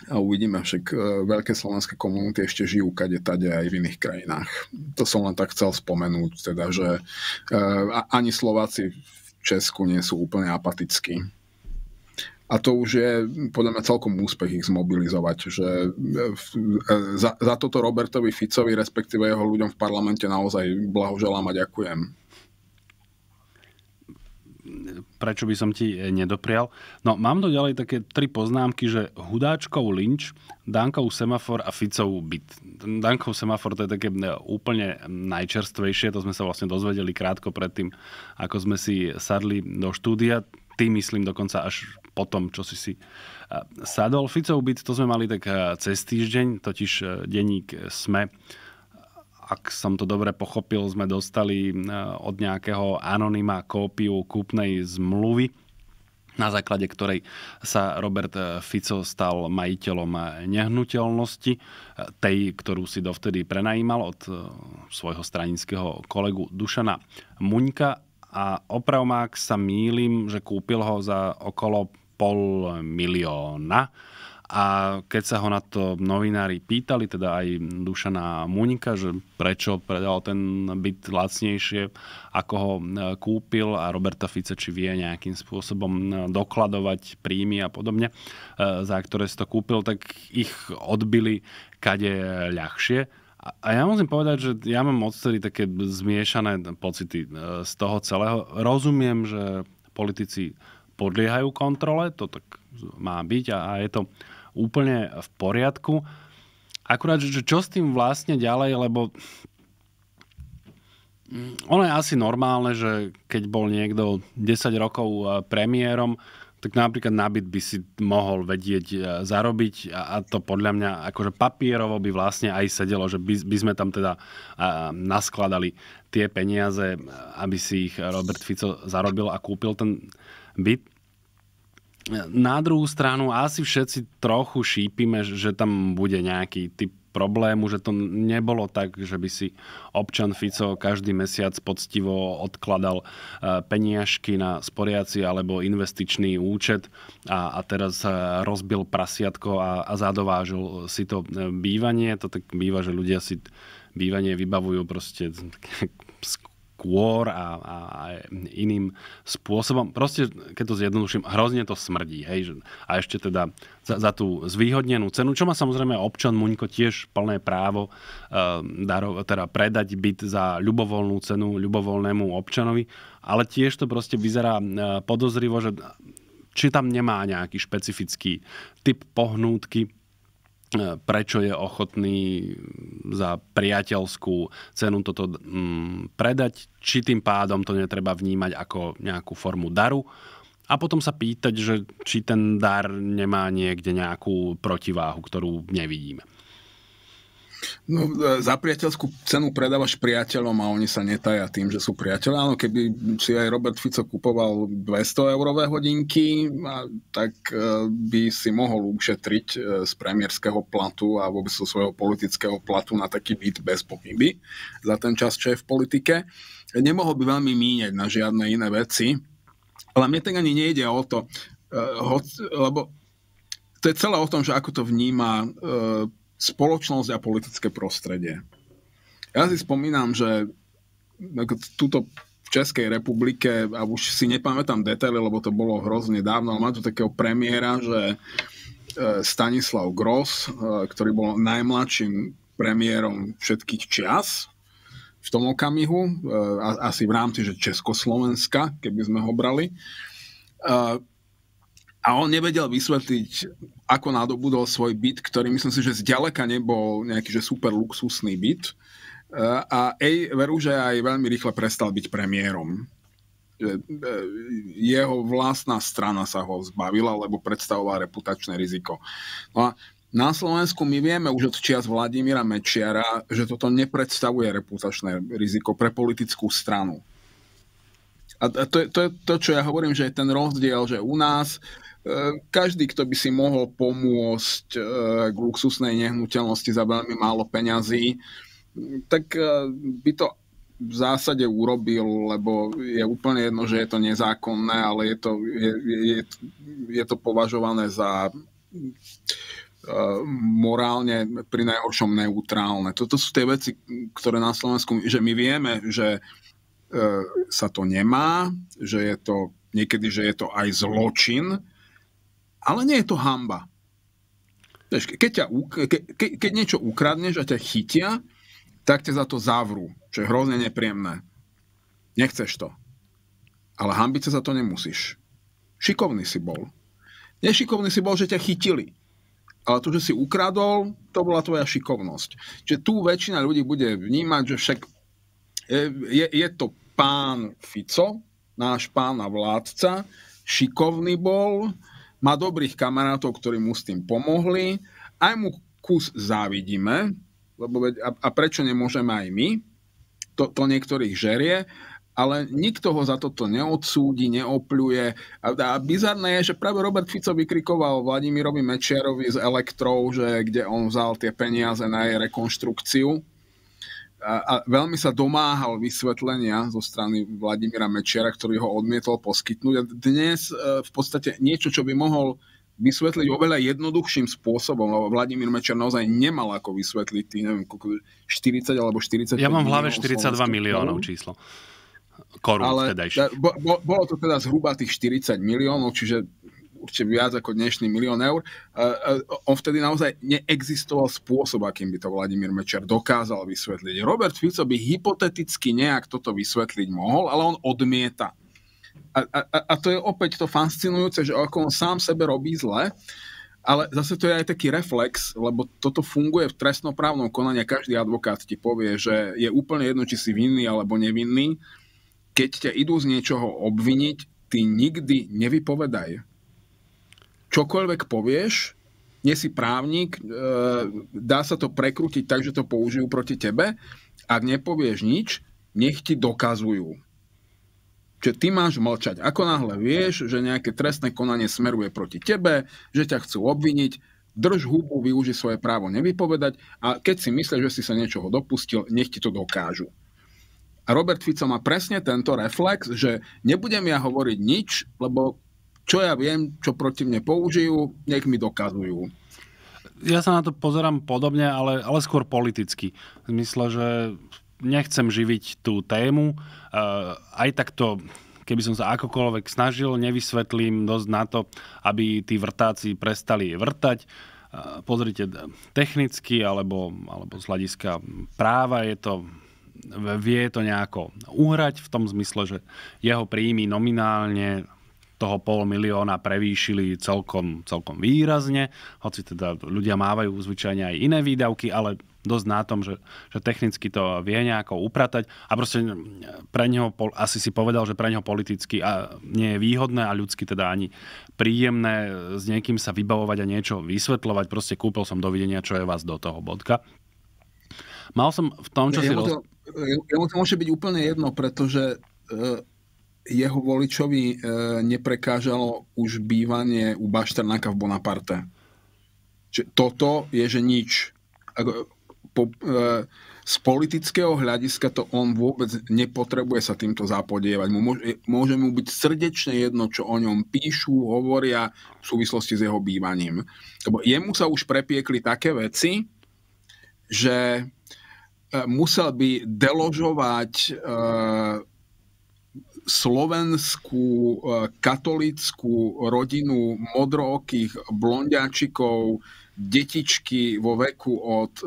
Speaker 1: a uvidíme, však e, veľké slovenské komunity ešte žijú kade tade aj v iných krajinách. To som len tak chcel spomenúť, teda, že e, ani Slováci v Česku nie sú úplne apatickí. A to už je podľa mňa celkom úspech ich zmobilizovať, že e, za, za toto Robertovi Ficovi, respektíve jeho ľuďom v parlamente naozaj blahoželám a ďakujem
Speaker 2: prečo by som ti e, nedoprial. No mám do ďalej také tri poznámky, že Hudáčkov Lynch, Dankov semafor a Ficov byt. Dankov semafor to je také e, úplne najčerstvejšie, to sme sa vlastne dozvedeli krátko predtým, ako sme si sadli do štúdia. Ty myslím dokonca až po tom, čo si si e, sadol. Ficov byt to sme mali tak cez týždeň, totiž denník SME ak som to dobre pochopil, sme dostali e, od nejakého anonima kópiu kúpnej zmluvy na základe ktorej sa Robert e, Fico stal majiteľom e, nehnuteľnosti, tej, ktorú si dovtedy prenajímal od svojho stranického kolegu Dušana Muňka a ak sa mýlim, že kúpil ho za okolo pol milióna a keď sa ho na to novinári pýtali, teda aj Dušana Munika, že prečo predal ten byt lacnejšie, ako ho e, kúpil a Roberta Fice, či vie nejakým spôsobom e, dokladovať príjmy a podobne, e, za ktoré si to kúpil, tak ich odbili kade ľahšie. A ja musím povedať, že ja mám odstedy také zmiešané pocity z toho celého. Rozumiem, že politici podliehajú kontrole, to tak má byť a je to úplne v poriadku. Akurát, že čo s tým vlastne ďalej, lebo ono je asi normálne, že keď bol niekto 10 rokov e, premiérom, tak napríklad na byt by si mohol vedieť e, zarobiť a to podľa mňa akože papierovo by vlastne aj sedelo, že by, by sme tam teda e, naskladali tie peniaze, aby si ich Robert Fico zarobil a kúpil ten byt na druhú stranu asi všetci trochu šípime, že tam bude nejaký typ problému, že to nebolo tak, že by si občan Fico každý mesiac poctivo odkladal e, peniažky na sporiaci alebo investičný účet a, a teraz e, rozbil prasiatko a, a zadovážil si to e, bývanie. To tak býva, že ľudia si bývanie vybavujú proste skôr a, a, a iným spôsobom. Proste, keď to zjednoduším, hrozne to smrdí. Hej? a ešte teda za, za tú zvýhodnenú cenu, čo má samozrejme občan Muňko tiež plné právo e, eh, daro, teda predať byt za ľubovoľnú cenu ľubovoľnému občanovi, ale tiež to proste vyzerá eh, podozrivo, že či tam nemá nejaký špecifický typ pohnútky, E, prečo je ochotný za priateľskú cenu toto mm, predať, či tým pádom to netreba vnímať ako nejakú formu daru a potom sa pýtať, že či ten dar nemá niekde nejakú protiváhu, ktorú nevidíme.
Speaker 1: No, e, za priateľskú cenu predávaš priateľom a oni sa netajia tým, že sú priateľe. Áno, keby si aj Robert Fico kupoval 200 eurové hodinky, tak e, by si mohol ušetriť e, z premiérskeho platu a vôbec zo svojho politického platu na taký byt bez pochyby za ten čas, čo je v politike. Nemohol by veľmi míňať na žiadne iné veci, ale mne tak ani nejde o to, lebo to je celé o tom, že ako to vníma spoločnosť a politické prostredie. Ja si spomínam, že no, túto v Českej republike, a už si nepamätám detaily, lebo to bolo hrozne dávno, ale má tu takého premiéra, že e, Stanislav Gross, e, ktorý bol najmladším premiérom všetkých čias v tom okamihu, e, asi v rámci že Československa, keby sme ho brali, a on nevedel vysvetliť, ako nadobudol svoj byt, ktorý myslím si, že zďaleka nebol nejaký že super luxusný byt. E, a Ej veru, že aj veľmi rýchle prestal byť premiérom. E, e, jeho vlastná strana sa ho zbavila, lebo predstavovala reputačné riziko. No a na Slovensku my vieme už od čias Vladimíra Mečiara, že toto nepredstavuje reputačné riziko pre politickú stranu. A to je to, je to čo ja hovorím, že je ten rozdiel, že u nás každý, kto by si mohol pomôcť eh, k luxusnej nehnuteľnosti za veľmi málo peňazí, tak eh, by to v zásade urobil, lebo je úplne jedno, že je to nezákonné, ale je to, je, je, je to považované za eh, morálne pri najhoršom neutrálne. Toto sú tie veci, ktoré na Slovensku, že my vieme, že sa to nemá, že je to niekedy, že je to aj zločin, ale nie je to hamba. Keď, ťa, ke, ke, keď niečo ukradneš a ťa chytia, tak ťa za to zavrú, čo je hrozne nepríjemné. Nechceš to. Ale hambiť sa za to nemusíš. Šikovný si bol. Nešikovný si bol, že ťa chytili. Ale to, že si ukradol, to bola tvoja šikovnosť. Čiže tu väčšina ľudí bude vnímať, že však je, je to pán Fico, náš pán a vládca, šikovný bol, má dobrých kamarátov, ktorí mu s tým pomohli. Aj mu kus závidíme, lebo a, a prečo nemôžeme aj my? To, to niektorých žerie, ale nikto ho za toto neodsúdi, neopľuje. A, a bizarné je, že práve Robert Fico vykrikoval Vladimirovi Mečiarovi z Elektrou, že kde on vzal tie peniaze na jej rekonštrukciu, a veľmi sa domáhal vysvetlenia zo strany Vladimíra Mečera, ktorý ho odmietol poskytnúť. A dnes e, v podstate niečo, čo by mohol vysvetliť oveľa jednoduchším spôsobom, lebo Vladimír Mečer naozaj nemal ako vysvetliť tých, neviem, 40 alebo 40. Ja mám v hlave 42 miliónov
Speaker 2: číslo Korun, Ale
Speaker 1: Bo, bo, bolo to teda zhruba tých 40 miliónov, čiže určite viac ako dnešný milión eur. On vtedy naozaj neexistoval spôsob, akým by to Vladimír Mečer dokázal vysvetliť. Robert Fico by hypoteticky nejak toto vysvetliť mohol, ale on odmieta. A, a, a to je opäť to fascinujúce, že ako on sám sebe robí zle, ale zase to je aj taký reflex, lebo toto funguje v trestnoprávnom konaní. Každý advokát ti povie, že je úplne jedno, či si vinný alebo nevinný. Keď ťa idú z niečoho obviniť, ty nikdy nevypovedaj čokoľvek povieš, nie si právnik, e, dá sa to prekrútiť tak, že to použijú proti tebe. Ak nepovieš nič, nech ti dokazujú. Čiže ty máš mlčať. Ako náhle vieš, že nejaké trestné konanie smeruje proti tebe, že ťa chcú obviniť, drž hubu, využi svoje právo nevypovedať a keď si myslíš, že si sa niečoho dopustil, nech ti to dokážu. A Robert Fico má presne tento reflex, že nebudem ja hovoriť nič, lebo čo ja viem, čo proti mne použijú, nech mi dokazujú.
Speaker 2: Ja sa na to pozerám podobne, ale, ale skôr politicky. Myslím, že nechcem živiť tú tému. E, aj takto keby som sa akokoľvek snažil, nevysvetlím dosť na to, aby tí vrtáci prestali vrtať. E, pozrite, technicky alebo, alebo z hľadiska práva je to vie to nejako uhrať v tom zmysle, že jeho príjmy nominálne toho pol milióna prevýšili celkom, celkom výrazne, hoci teda ľudia mávajú zvyčajne aj iné výdavky, ale dosť na tom, že, že technicky to vie nejako upratať a proste pre neho, asi si povedal, že pre neho politicky a nie je výhodné a ľudsky teda ani príjemné s niekým sa vybavovať a niečo vysvetľovať, proste kúpil som dovidenia, čo je vás do toho bodka. Mal som v tom, čo ja si... Mu to, roz...
Speaker 1: ja to môže byť úplne jedno, pretože e, jeho voličovi e, neprekážalo už bývanie u Bašternáka v Bonaparte. Čiže toto je, že nič. Po, e, z politického hľadiska to on vôbec nepotrebuje sa týmto zapodievať. môže, môže mu byť srdečne jedno, čo o ňom píšu, hovoria v súvislosti s jeho bývaním. Lebo jemu sa už prepiekli také veci, že e, musel by deložovať e, slovenskú e, katolickú rodinu modrookých blondiačikov, detičky vo veku od e,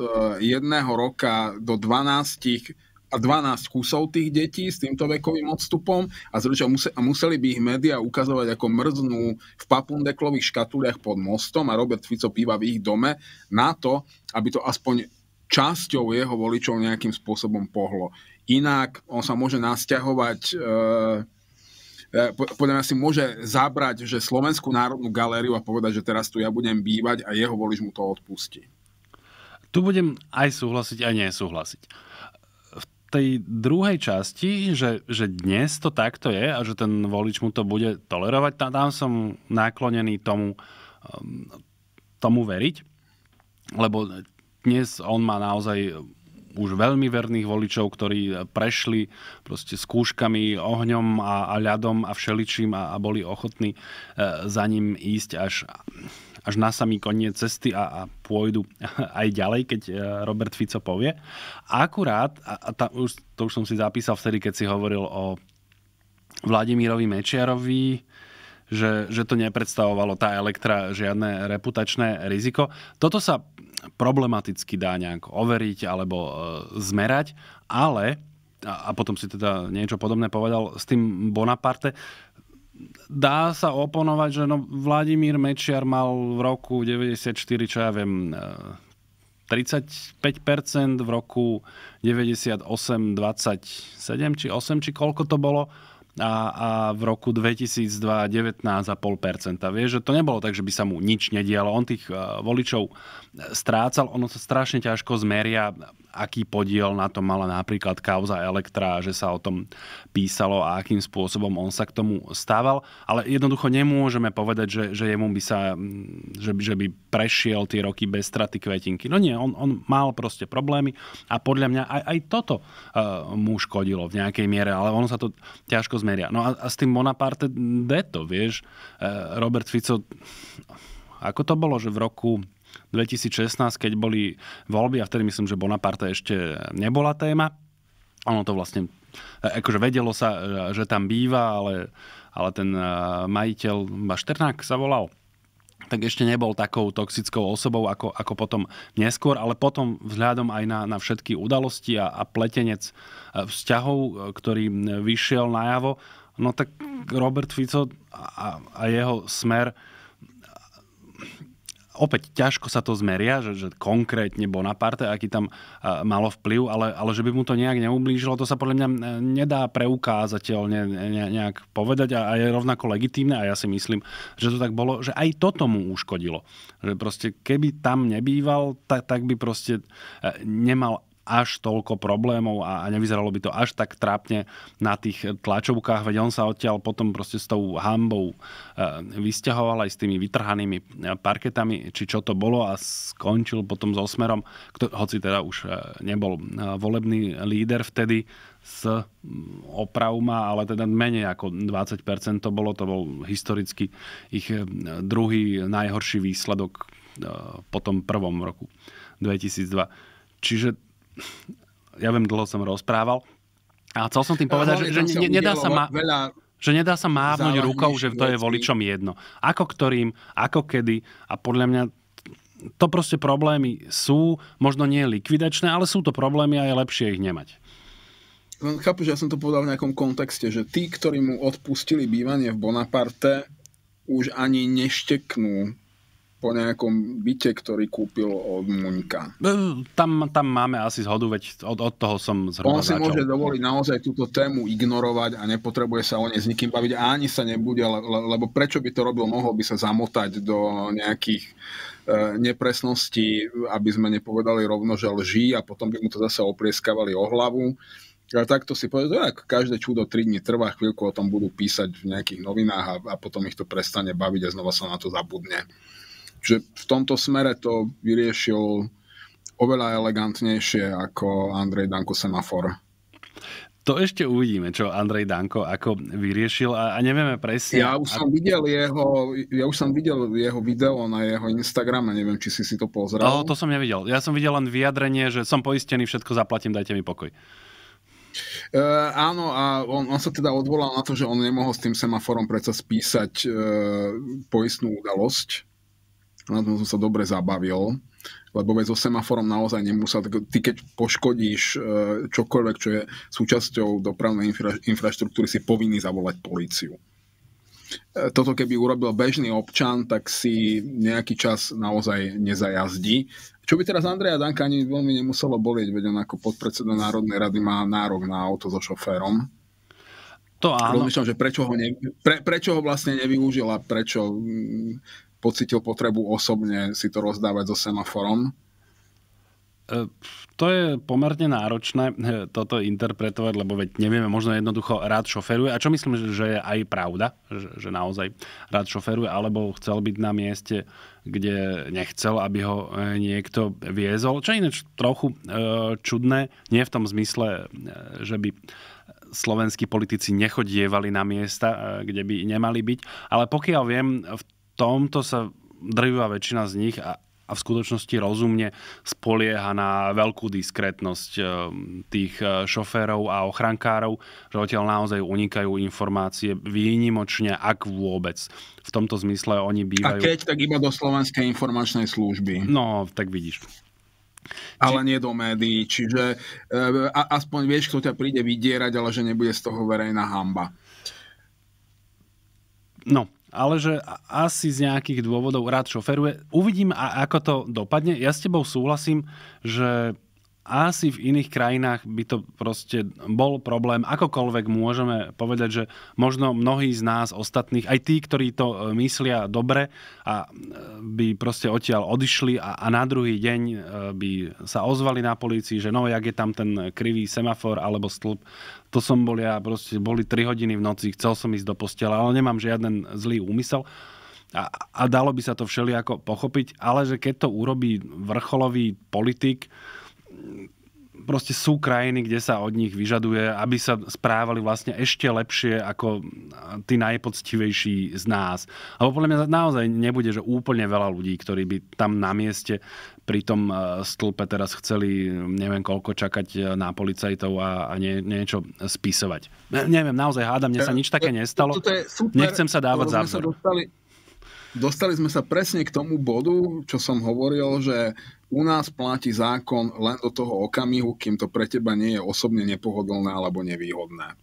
Speaker 1: jedného roka do 12 a 12 kusov tých detí s týmto vekovým odstupom a museli by ich médiá ukazovať ako mrznú v papundeklových škatuliach pod mostom a Robert Fico býva v ich dome na to, aby to aspoň časťou jeho voličov nejakým spôsobom pohlo inak, on sa môže nasťahovať e, e, podľa mňa si môže zabrať, že Slovenskú národnú galériu a povedať, že teraz tu ja budem bývať a jeho volič mu to odpustí.
Speaker 2: Tu budem aj súhlasiť, aj nesúhlasiť. V tej druhej časti, že, že dnes to takto je a že ten volič mu to bude tolerovať, tam som naklonený tomu, ehm, tomu veriť, lebo dnes on má naozaj už veľmi verných voličov, ktorí prešli proste skúškami, ohňom a, a ľadom a všeličím a, a boli ochotní e, za ním ísť až, až na samý koniec cesty a, a pôjdu aj ďalej, keď e, Robert Fico povie. A akurát, a, a ta, už, to už som si zapísal vtedy, keď si hovoril o Vladimírovi Mečiarovi, že, že to nepredstavovalo tá elektra žiadne reputačné riziko. Toto sa problematicky dá nejak overiť alebo e, zmerať, ale, a, a potom si teda niečo podobné povedal s tým Bonaparte, dá sa oponovať, že no, Vladimír Mečiar mal v roku 94, čo ja viem, 35%, e, v roku 98 27 či 8, či koľko to bolo a, a v roku 2019 19,5%. Vieš, že to nebolo tak, že by sa mu nič nedialo. On tých eh, voličov eh, strácal, ono sa strašne ťažko zmeria aký podiel na tom mala napríklad kauza Elektra, že sa o tom písalo a akým spôsobom on sa k tomu stával. Ale jednoducho nemôžeme povedať, že, že jemu by sa, mm, že by, že by prešiel tie roky bez straty kvetinky. No nie, on, on mal proste problémy a podľa mňa aj, aj toto uh, mu škodilo v nejakej miere, ale ono sa to ťažko zmeria. No a, a s tým Bonaparte to, vieš, uh, Robert Fico, ako to bolo, že v roku 2016, keď boli voľby, a vtedy myslím, že Bonaparte ešte nebola téma. Ono to vlastne, e, akože vedelo sa, e, že tam býva, ale, ale ten e, majiteľ, Bašternák sa volal, tak ešte nebol takou toxickou osobou ako, ako potom neskôr, ale potom vzhľadom aj na, na všetky udalosti a, a pletenec vzťahov, ktorý vyšiel najavo, no tak Robert Fico a, a jeho smer opäť ťažko sa to zmeria, že, že konkrétne Bonaparte, aký tam malo vplyv, ale, ale že by mu to nejak neublížilo, to sa podľa mňa e, nedá preukázateľne ne, nejak povedať a, a je rovnako legitímne a ja si myslím, že to tak bolo, že aj toto mu uškodilo. Že proste keby tam nebýval, tak, tak by proste e, nemal až toľko problémov a, a nevyzeralo by to až tak trápne na tých tlačovkách, veď on sa odtiaľ potom proste s tou hambou e, vysťahoval aj s tými vytrhanými e, parketami, či čo to bolo a skončil potom so osmerom, kto, hoci teda už e, nebol e, volebný líder vtedy s opravma, ale teda menej ako 20% to bolo, to bol historicky ich druhý najhorší výsledok po tom prvom roku 2002. Čiže ja viem, dlho som rozprával. A chcel som tým povedať, že, že nedá sa ma... Veľa že nedá sa mávnuť rukou, že to je voličom jedno. Ako ktorým, ako kedy a podľa mňa to proste problémy sú, možno nie likvidačné, ale sú to problémy a je lepšie ich nemať.
Speaker 1: chápu, že ja som to povedal v nejakom kontexte, že tí, ktorí mu odpustili bývanie v Bonaparte, už ani nešteknú po nejakom byte, ktorý kúpil od Muňka.
Speaker 2: No, tam, tam máme asi zhodu, veď od, od toho som zhruba On si začal. môže dovoliť naozaj túto tému ignorovať a nepotrebuje
Speaker 1: sa o nej s nikým baviť a ani sa nebude, lebo prečo by to robil, mohol by sa zamotať do nejakých e, nepresností, aby sme nepovedali rovno, že lží a potom by mu to zase oprieskávali o hlavu. tak takto si povedal, ak každé čudo 3 dní trvá, chvíľku o tom budú písať v nejakých novinách a, a potom ich to prestane baviť a znova sa na to zabudne že v tomto smere to vyriešil oveľa elegantnejšie ako Andrej Danko Semafor.
Speaker 2: To ešte uvidíme, čo Andrej Danko ako vyriešil a, a nevieme presne. Ja už, som
Speaker 1: videl jeho, ja už som videl jeho video na jeho Instagrame, neviem, či si si to pozrel. No, to
Speaker 2: som nevidel. Ja som videl len vyjadrenie, že som poistený, všetko zaplatím, dajte mi pokoj. E,
Speaker 1: áno, a on, on sa teda odvolal na to, že on nemohol s tým semaforom predsa spísať e, poistnú udalosť na tom som sa dobre zabavil, lebo veď so semaforom naozaj nemusel, ty keď poškodíš e, čokoľvek, čo je súčasťou dopravnej infra, infraštruktúry, si povinný zavolať políciu. E, toto keby urobil bežný občan, tak si nejaký čas naozaj nezajazdí. Čo by teraz Andreja Danka ani veľmi nemuselo bolieť, veď on ako podpredseda Národnej rady má nárok na auto so šoférom. To áno. Rozmýšľam, že prečo ho, ne, pre, prečo ho vlastne nevyužil a prečo mm, pocítil potrebu osobne si to rozdávať so semaforom?
Speaker 2: E, to je pomerne náročné e, toto interpretovať, lebo veď nevieme, možno jednoducho rád šoferuje. A čo myslím, že je aj pravda, že, naozaj rád šoferuje, alebo chcel byť na mieste, kde nechcel, aby ho e, niekto viezol. Čo je ináč trochu čudné, nie v tom zmysle, že by slovenskí politici nechodievali na miesta, kde by nemali byť. Ale pokiaľ viem, v tomto sa drvivá väčšina z nich a, a v skutočnosti rozumne spolieha na veľkú diskrétnosť eh, tých eh, šoférov a ochrankárov, že odtiaľ naozaj unikajú informácie výnimočne, ak vôbec. V tomto zmysle oni bývajú... A keď,
Speaker 1: tak iba do Slovenskej informačnej služby. No, tak vidíš.
Speaker 2: Ale Či... nie do médií,
Speaker 1: čiže eh, a, aspoň vieš, kto ťa príde vydierať, ale že nebude z toho verejná hamba.
Speaker 2: No, ale že asi z nejakých dôvodov rád šoferuje. Uvidím, ako to dopadne. Ja s tebou súhlasím, že asi v iných krajinách by to proste bol problém. Akokoľvek môžeme povedať, že možno mnohí z nás ostatných, aj tí, ktorí to e, myslia dobre a e, by proste odtiaľ odišli a, a na druhý deň e, by sa ozvali na polícii, že no, jak je tam ten krivý semafor alebo stĺp, to som bol ja, proste boli 3 hodiny v noci, chcel som ísť do postela, ale nemám žiaden zlý úmysel. A, a dalo by sa to všelijako pochopiť, ale že keď to urobí vrcholový politik, proste sú krajiny, kde sa od nich vyžaduje, aby sa správali vlastne ešte lepšie ako tí najpoctivejší z nás. Alebo podľa mňa naozaj nebude, že úplne veľa ľudí, ktorí by tam na mieste pri tom e, stĺpe teraz chceli neviem koľko čakať e, na policajtov a, a nie, niečo spisovať. Ne, neviem, naozaj hádam, mne sa e, nič také nestalo. Nechcem sa dávať za dostali,
Speaker 1: dostali sme sa presne k tomu bodu, čo som hovoril, že u nás platí zákon len do toho okamihu, kým to pre teba nie je osobne nepohodlné alebo nevýhodné.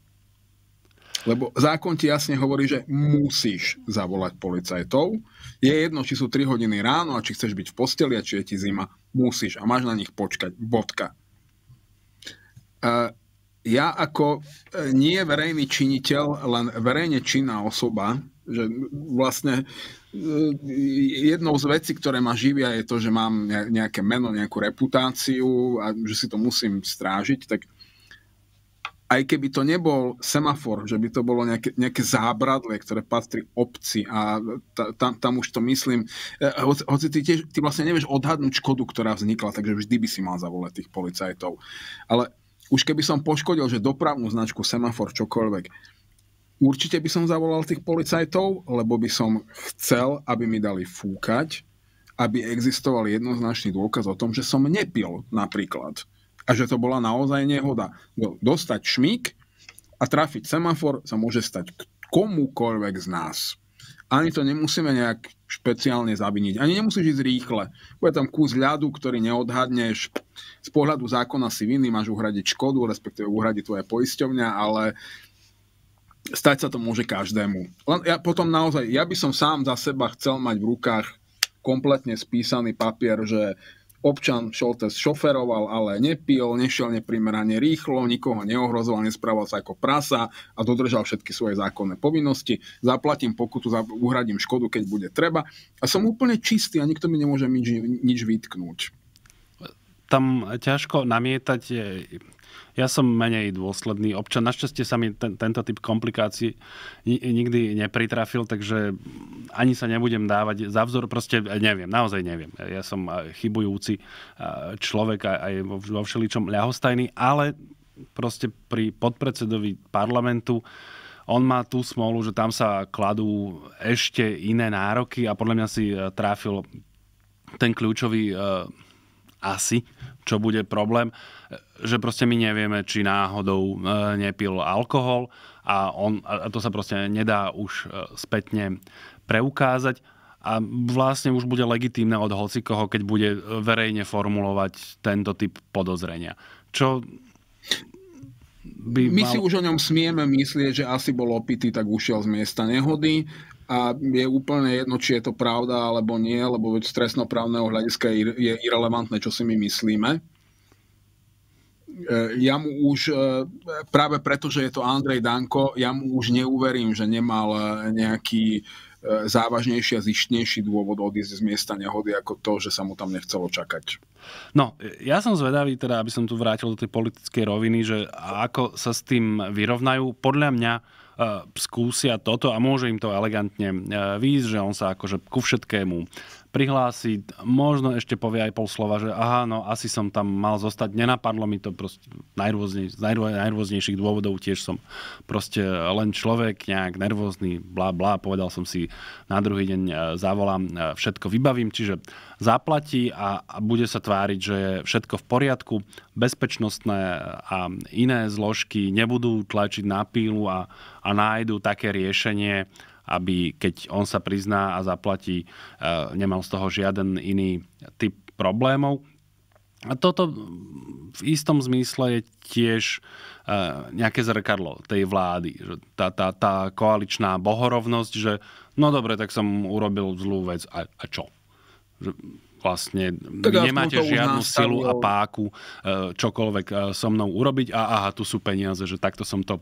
Speaker 1: Lebo zákon ti jasne hovorí, že musíš zavolať policajtov. Je jedno, či sú 3 hodiny ráno a či chceš byť v posteli a či je ti zima. Musíš a máš na nich počkať. Bodka. E, ja ako e, nie verejný činiteľ, len verejne činná osoba, že vlastne Eh, jednou z vecí, ktoré ma živia, je to, že mám nejaké meno, nejakú reputáciu a že si to musím strážiť, tak aj keby to nebol semafor, že by to bolo nejaké, nejaké zábradlie, ktoré patrí obci a ta, tam, tam už to myslím, eh, hoci, hoci ty, tiež, ty vlastne nevieš odhadnúť škodu, ktorá vznikla, takže vždy by si mal zavolať tých policajtov. Ale už keby som poškodil, že dopravnú značku semafor čokoľvek, Určite by som zavolal tých policajtov, lebo by som chcel, aby mi dali fúkať, aby existoval jednoznačný dôkaz o tom, že som nepil napríklad. A že to bola naozaj nehoda. Dostať šmík a trafiť semafor sa môže stať komukoľvek z nás. Ani to nemusíme nejak špeciálne zaviniť. Ani nemusíš ísť rýchle. Bude tam kus ľadu, ktorý neodhadneš. Z pohľadu zákona si vinný, máš uhradiť škodu, respektíve uhradiť tvoje poisťovňa, ale stať sa to môže každému. Len ja potom naozaj, ja by som sám za seba chcel mať v rukách kompletne spísaný papier, že občan Šoltes šoferoval, ale nepil, nešiel neprimerane rýchlo, nikoho neohrozoval, nesprával sa ako prasa a dodržal všetky svoje zákonné povinnosti. Zaplatím pokutu, uhradím škodu, keď bude treba. A som úplne čistý a nikto mi nemôže nič, nič vytknúť
Speaker 2: tam ťažko namietať ja som menej dôsledný občan. Našťastie sa mi ten, tento typ komplikácií nikdy nepritrafil, takže ani sa nebudem dávať za vzor. Proste neviem, naozaj neviem. Ja som eh, chybujúci eh, človek aj vo všeličom ľahostajný, ale proste pri podpredsedovi parlamentu on má tú smolu, že tam sa kladú ešte iné nároky a podľa mňa si eh, tráfil ten kľúčový asi čo bude problém, že proste my nevieme, či náhodou e, nepil alkohol a, on, a to sa proste nedá už e, spätne preukázať a vlastne už bude legitímne od hocikoho, keď bude verejne formulovať tento typ podozrenia. Čo by My mal... si už
Speaker 1: o ňom smieme myslieť, že asi bol opitý, tak ušiel z miesta nehody a je úplne jedno, či je to pravda alebo nie, lebo z trestnoprávneho hľadiska je irrelevantné, čo si my myslíme. E, ja mu už, e, práve preto, že je to Andrej Danko, ja mu už neuverím, že nemal e, nejaký závažnejší a zištnejší dôvod odísť z miesta nehody ako to, že sa mu tam nechcelo čakať.
Speaker 2: No, ja som zvedavý, teda, aby som tu vrátil do tej politickej roviny, že ako sa s tým vyrovnajú. Podľa mňa skúsia toto a môže im to elegantne eh, výjsť, že on sa akože ku všetkému prihlási, možno ešte povie aj pol slova, že aha, no asi som tam mal zostať, nenapadlo mi to proste najrôznej, z najrô, najrôznejších dôvodov, tiež som proste len človek, nejak nervózny, bla bla, povedal som si, na druhý deň e, zavolám, e, všetko vybavím, čiže zaplatí a, a bude sa tváriť, že je všetko v poriadku, bezpečnostné e, a iné zložky nebudú tlačiť na pílu a, a nájdu také riešenie, aby keď on sa prizná a zaplatí, e, nemal z toho žiaden iný typ problémov. A toto v istom zmysle je tiež e, nejaké zrkadlo tej vlády. Tá, tá, tá koaličná bohorovnosť, že no dobre, tak som urobil zlú vec a, a čo? Že vlastne tak nemáte žiadnu silu a páku e, čokoľvek so mnou urobiť a aha, tu sú peniaze, že takto som to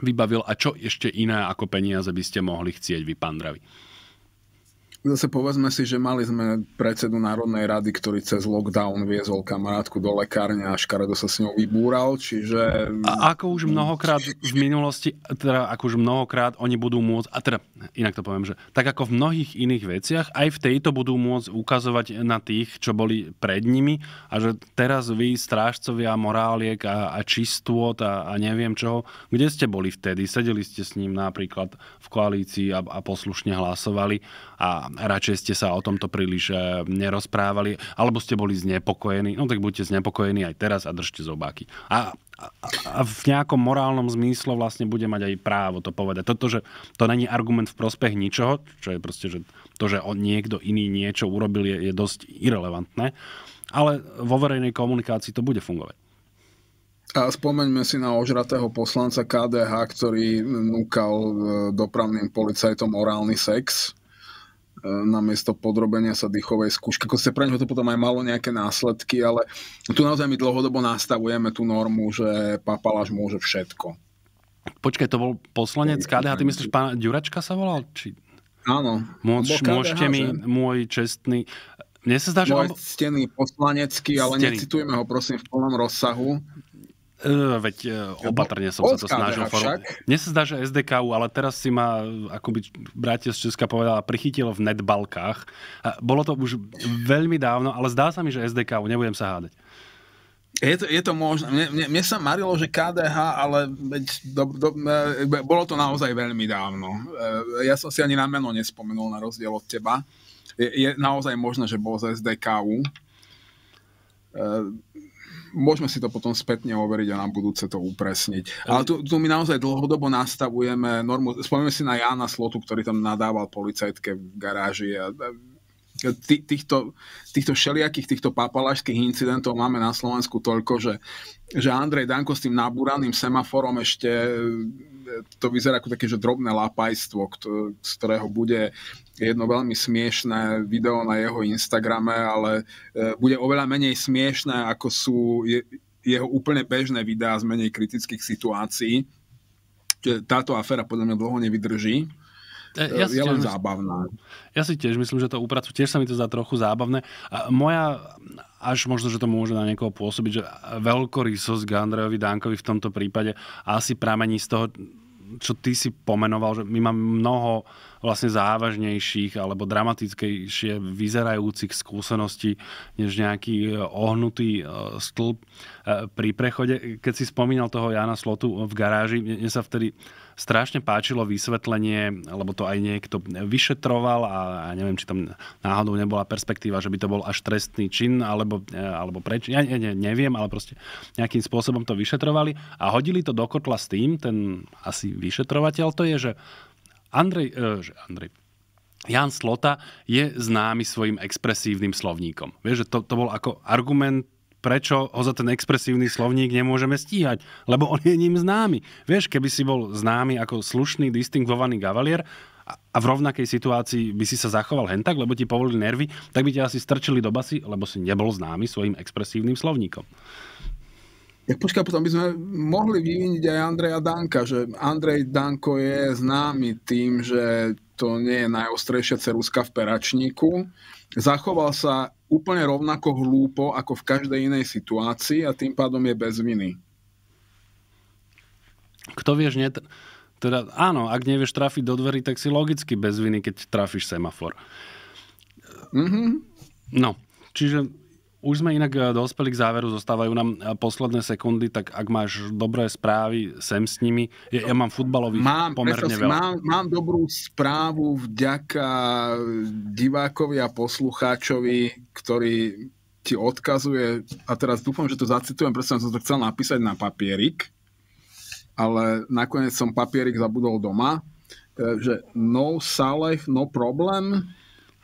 Speaker 2: vybavil a čo ešte iné ako peniaze by ste mohli chcieť vy, pán Dravi?
Speaker 1: Zase povedzme si, že mali sme predsedu Národnej rady, ktorý cez lockdown viezol kamarátku do lekárne a škaredo sa s ňou vybúral, čiže... A
Speaker 2: ako už mnohokrát v minulosti, teda ako už mnohokrát oni budú môcť, a teda inak to poviem, že tak ako v mnohých iných veciach, aj v tejto budú môcť ukazovať na tých, čo boli pred nimi a že teraz vy, strážcovia moráliek a, a čistôt a, a neviem čoho, kde ste boli vtedy? Sedeli ste s ním napríklad v koalícii a, a poslušne hlasovali a radšej ste sa o tomto príliš eh, nerozprávali, alebo ste boli znepokojení, no tak buďte znepokojení aj teraz a držte zobáky. A a v nejakom morálnom zmysle vlastne bude mať aj právo to povedať. Toto, že to není argument v prospech ničoho, čo je proste, že to, že on niekto iný niečo urobil, je, je dosť irrelevantné, ale vo verejnej komunikácii to bude fungovať.
Speaker 1: A spomeňme si na ožratého poslanca KDH, ktorý núkal eh, dopravným policajtom orálny sex E, namiesto podrobenia sa dýchovej skúšky. Ako pre to potom aj malo nejaké následky, ale tu naozaj my dlhodobo nastavujeme tú normu, že papaláš môže všetko.
Speaker 2: Počkaj, to bol poslanec KDH, ty myslíš, pán Ďuračka sa volal? Či... Áno. Môž, môžete mi, môj čestný... Mne sa zdá, že... Môj on... stený poslanecký, ale stený. necitujeme ho prosím v plnom rozsahu. Eh, veď eh, opatrne som sa to snažil. Však. Mne sa zdá, že SDKU, ale teraz si ma, eh, ako by bratia z Česka povedala, prichytil v netbalkách. Bolo to už veľmi dávno, ale zdá sa mi, že SDK, nebudem sa hádať. Je to, je to možné. Mne, mne, mne sa marilo, že KDH, ale veď do, do, bolo to naozaj veľmi
Speaker 1: dávno. Ja som si ani na meno nespomenul, na rozdiel od teba. Je, je naozaj možné, že bol z SDKU môžeme si to potom spätne overiť a na budúce to upresniť. Ale tu, tu my naozaj dlhodobo nastavujeme normu. Spomíname si na Jána Slotu, ktorý tam nadával policajtke v garáži a Tý, týchto, týchto šeliakých, týchto papalašských incidentov máme na Slovensku toľko, že, že Andrej Danko s tým nabúraným semaforom ešte e, to vyzerá ako také, že drobné lápajstvo, z ktorého bude jedno veľmi smiešné video na jeho Instagrame, ale e, bude oveľa menej smiešné, ako sú jeho úplne bežné videá z menej kritických situácií. táto aféra podľa mňa dlho nevydrží.
Speaker 2: E, e, ja je len zábavná. Ja si tiež myslím, že to upracu, tiež sa mi to zdá trochu zábavné. A moja, až možno, že to môže na niekoho pôsobiť, že veľkorysosť Andrejovi Dankovi v tomto prípade asi pramení z toho, čo ty si pomenoval, že my máme mnoho uh, vlastne závažnejších alebo dramatickejšie vyzerajúcich skúseností než nejaký e, ohnutý e, stĺp e, pri prechode. Keď si spomínal toho Jana Slotu v garáži, mne sa vtedy strašne páčilo vysvetlenie, lebo to aj niekto vyšetroval a, a neviem, či tam náhodou nebola perspektíva, že by to bol až trestný čin alebo, alebo preč, ja ne, ne, neviem, ale proste nejakým spôsobom to vyšetrovali a hodili to do kotla s tým, ten asi vyšetrovateľ to je, že Andrej, e, že Andrej, Jan Slota je známy svojim expresívnym slovníkom. Vieš, že to, to bol ako argument prečo ho za ten expresívny slovník nemôžeme stíhať, lebo on je ním známy. Vieš, keby si bol známy ako slušný, distingovaný gavalier, a v rovnakej situácii by si sa zachoval tak, lebo ti povolili nervy, tak by ťa asi strčili do basy, lebo si nebol známy svojim expresívnym slovníkom. Ja počkaj, potom by sme mohli vyviniť aj Andreja Danka, že Andrej Danko je
Speaker 1: známy tým, že to nie je najostrejšia ceruska v peračníku. Zachoval sa úplne rovnako hlúpo ako v každej inej situácii a tým pádom je bez
Speaker 2: viny. Kto vieš, nie... Teda, áno, ak nevieš trafiť do dverí, tak si logicky bez viny, keď trafíš semafor. Mm-hmm. No, čiže už sme inak eh, dospeli k záveru, zostávajú nám eh, posledné sekundy, tak ak máš dobré správy, sem s nimi. Ja, ja mám futbalový mám, pomerne veľa. Mám,
Speaker 1: mám dobrú správu vďaka eh, divákovi a poslucháčovi, ktorý ti odkazuje, a teraz dúfam, že to zacitujem, pretože som to chcel napísať na papierik, ale nakoniec som papierik zabudol doma, že no Saleh, no problém.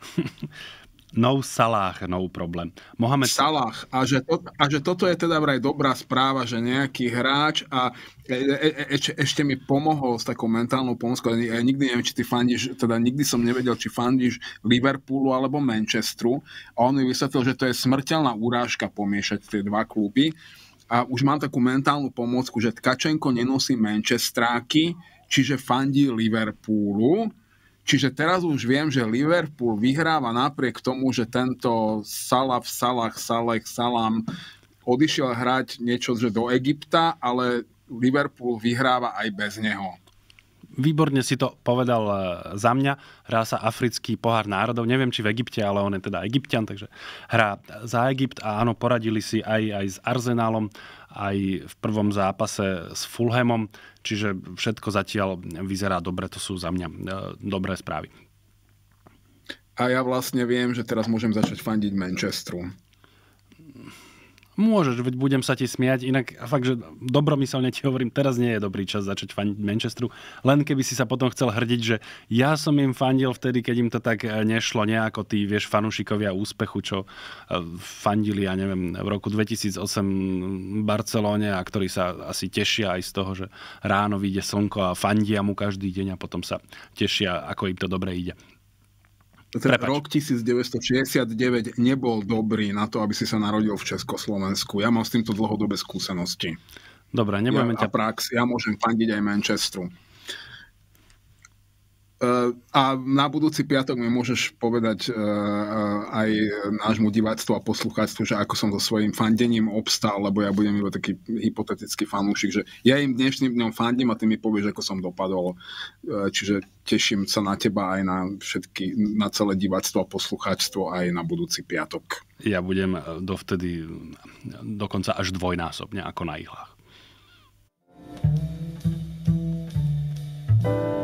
Speaker 1: No Salah, no problém. Mohamed Salah. A že, to, a že toto je teda vraj dobrá správa, že nejaký hráč a e, e, e, e ešte mi pomohol s takou mentálnou pomôckou. Ja nikdy neviem, či ty fandíš, teda nikdy som nevedel, či fandíš Liverpoolu alebo Manchesteru. A on mi vysvetlil, že to je smrteľná urážka pomiešať tie dva kluby. A už mám takú mentálnu pomocku, že Tkačenko nenosí Manchestráky, čiže fandí Liverpoolu Čiže teraz už viem, že Liverpool vyhráva napriek tomu, že tento Salah, Salah, Saleh, Salam odišiel hrať niečo že do Egypta, ale Liverpool vyhráva aj bez neho.
Speaker 2: Výborne si to povedal e, za mňa. Hrá sa africký pohár národov. Neviem, či v Egypte, ale on je teda egyptian, takže hrá za Egypt a áno, poradili si aj, aj s Arzenálom aj v prvom zápase s Fulhamom, čiže všetko zatiaľ vyzerá dobre, to sú za mňa e, dobré správy.
Speaker 1: A ja vlastne viem, že teraz môžem začať fandiť Manchesteru.
Speaker 2: Môžeš, veď budem sa ti smiať, inak fakt, že dobromyselne ti hovorím, teraz nie je dobrý čas začať faniť Manchesteru, len keby si sa potom chcel hrdiť, že ja som im fandil vtedy, keď im to tak eh, nešlo nejako, tí, vieš, fanúšikovia úspechu, čo eh, fandili, ja neviem, v roku 2008 v Barcelóne a ktorí sa asi tešia aj z toho, že ráno vyjde slnko a fandia mu každý deň a potom sa tešia, ako im to dobre ide. Teda Prepač. rok
Speaker 1: 1969 nebol dobrý na to, aby si sa narodil v Československu. Ja mám s týmto dlhodobé skúsenosti. Dobre, nebudeme ja, ťa... prax, ja môžem fandiť aj Manchesteru. Eh, a na budúci piatok mi môžeš povedať eh, eh, aj nášmu diváctvu a poslucháctvu, že ako som so svojím fandením obstal, lebo ja budem iba taký hypotetický fanúšik, že ja im dnešným dňom fandím a ty mi povieš, ako som dopadol. Čiže teším sa na teba aj na všetky, na celé diváctvo a poslucháctvo aj na
Speaker 2: budúci piatok. Ja budem dovtedy dokonca až dvojnásobne ako na ihlách. thank you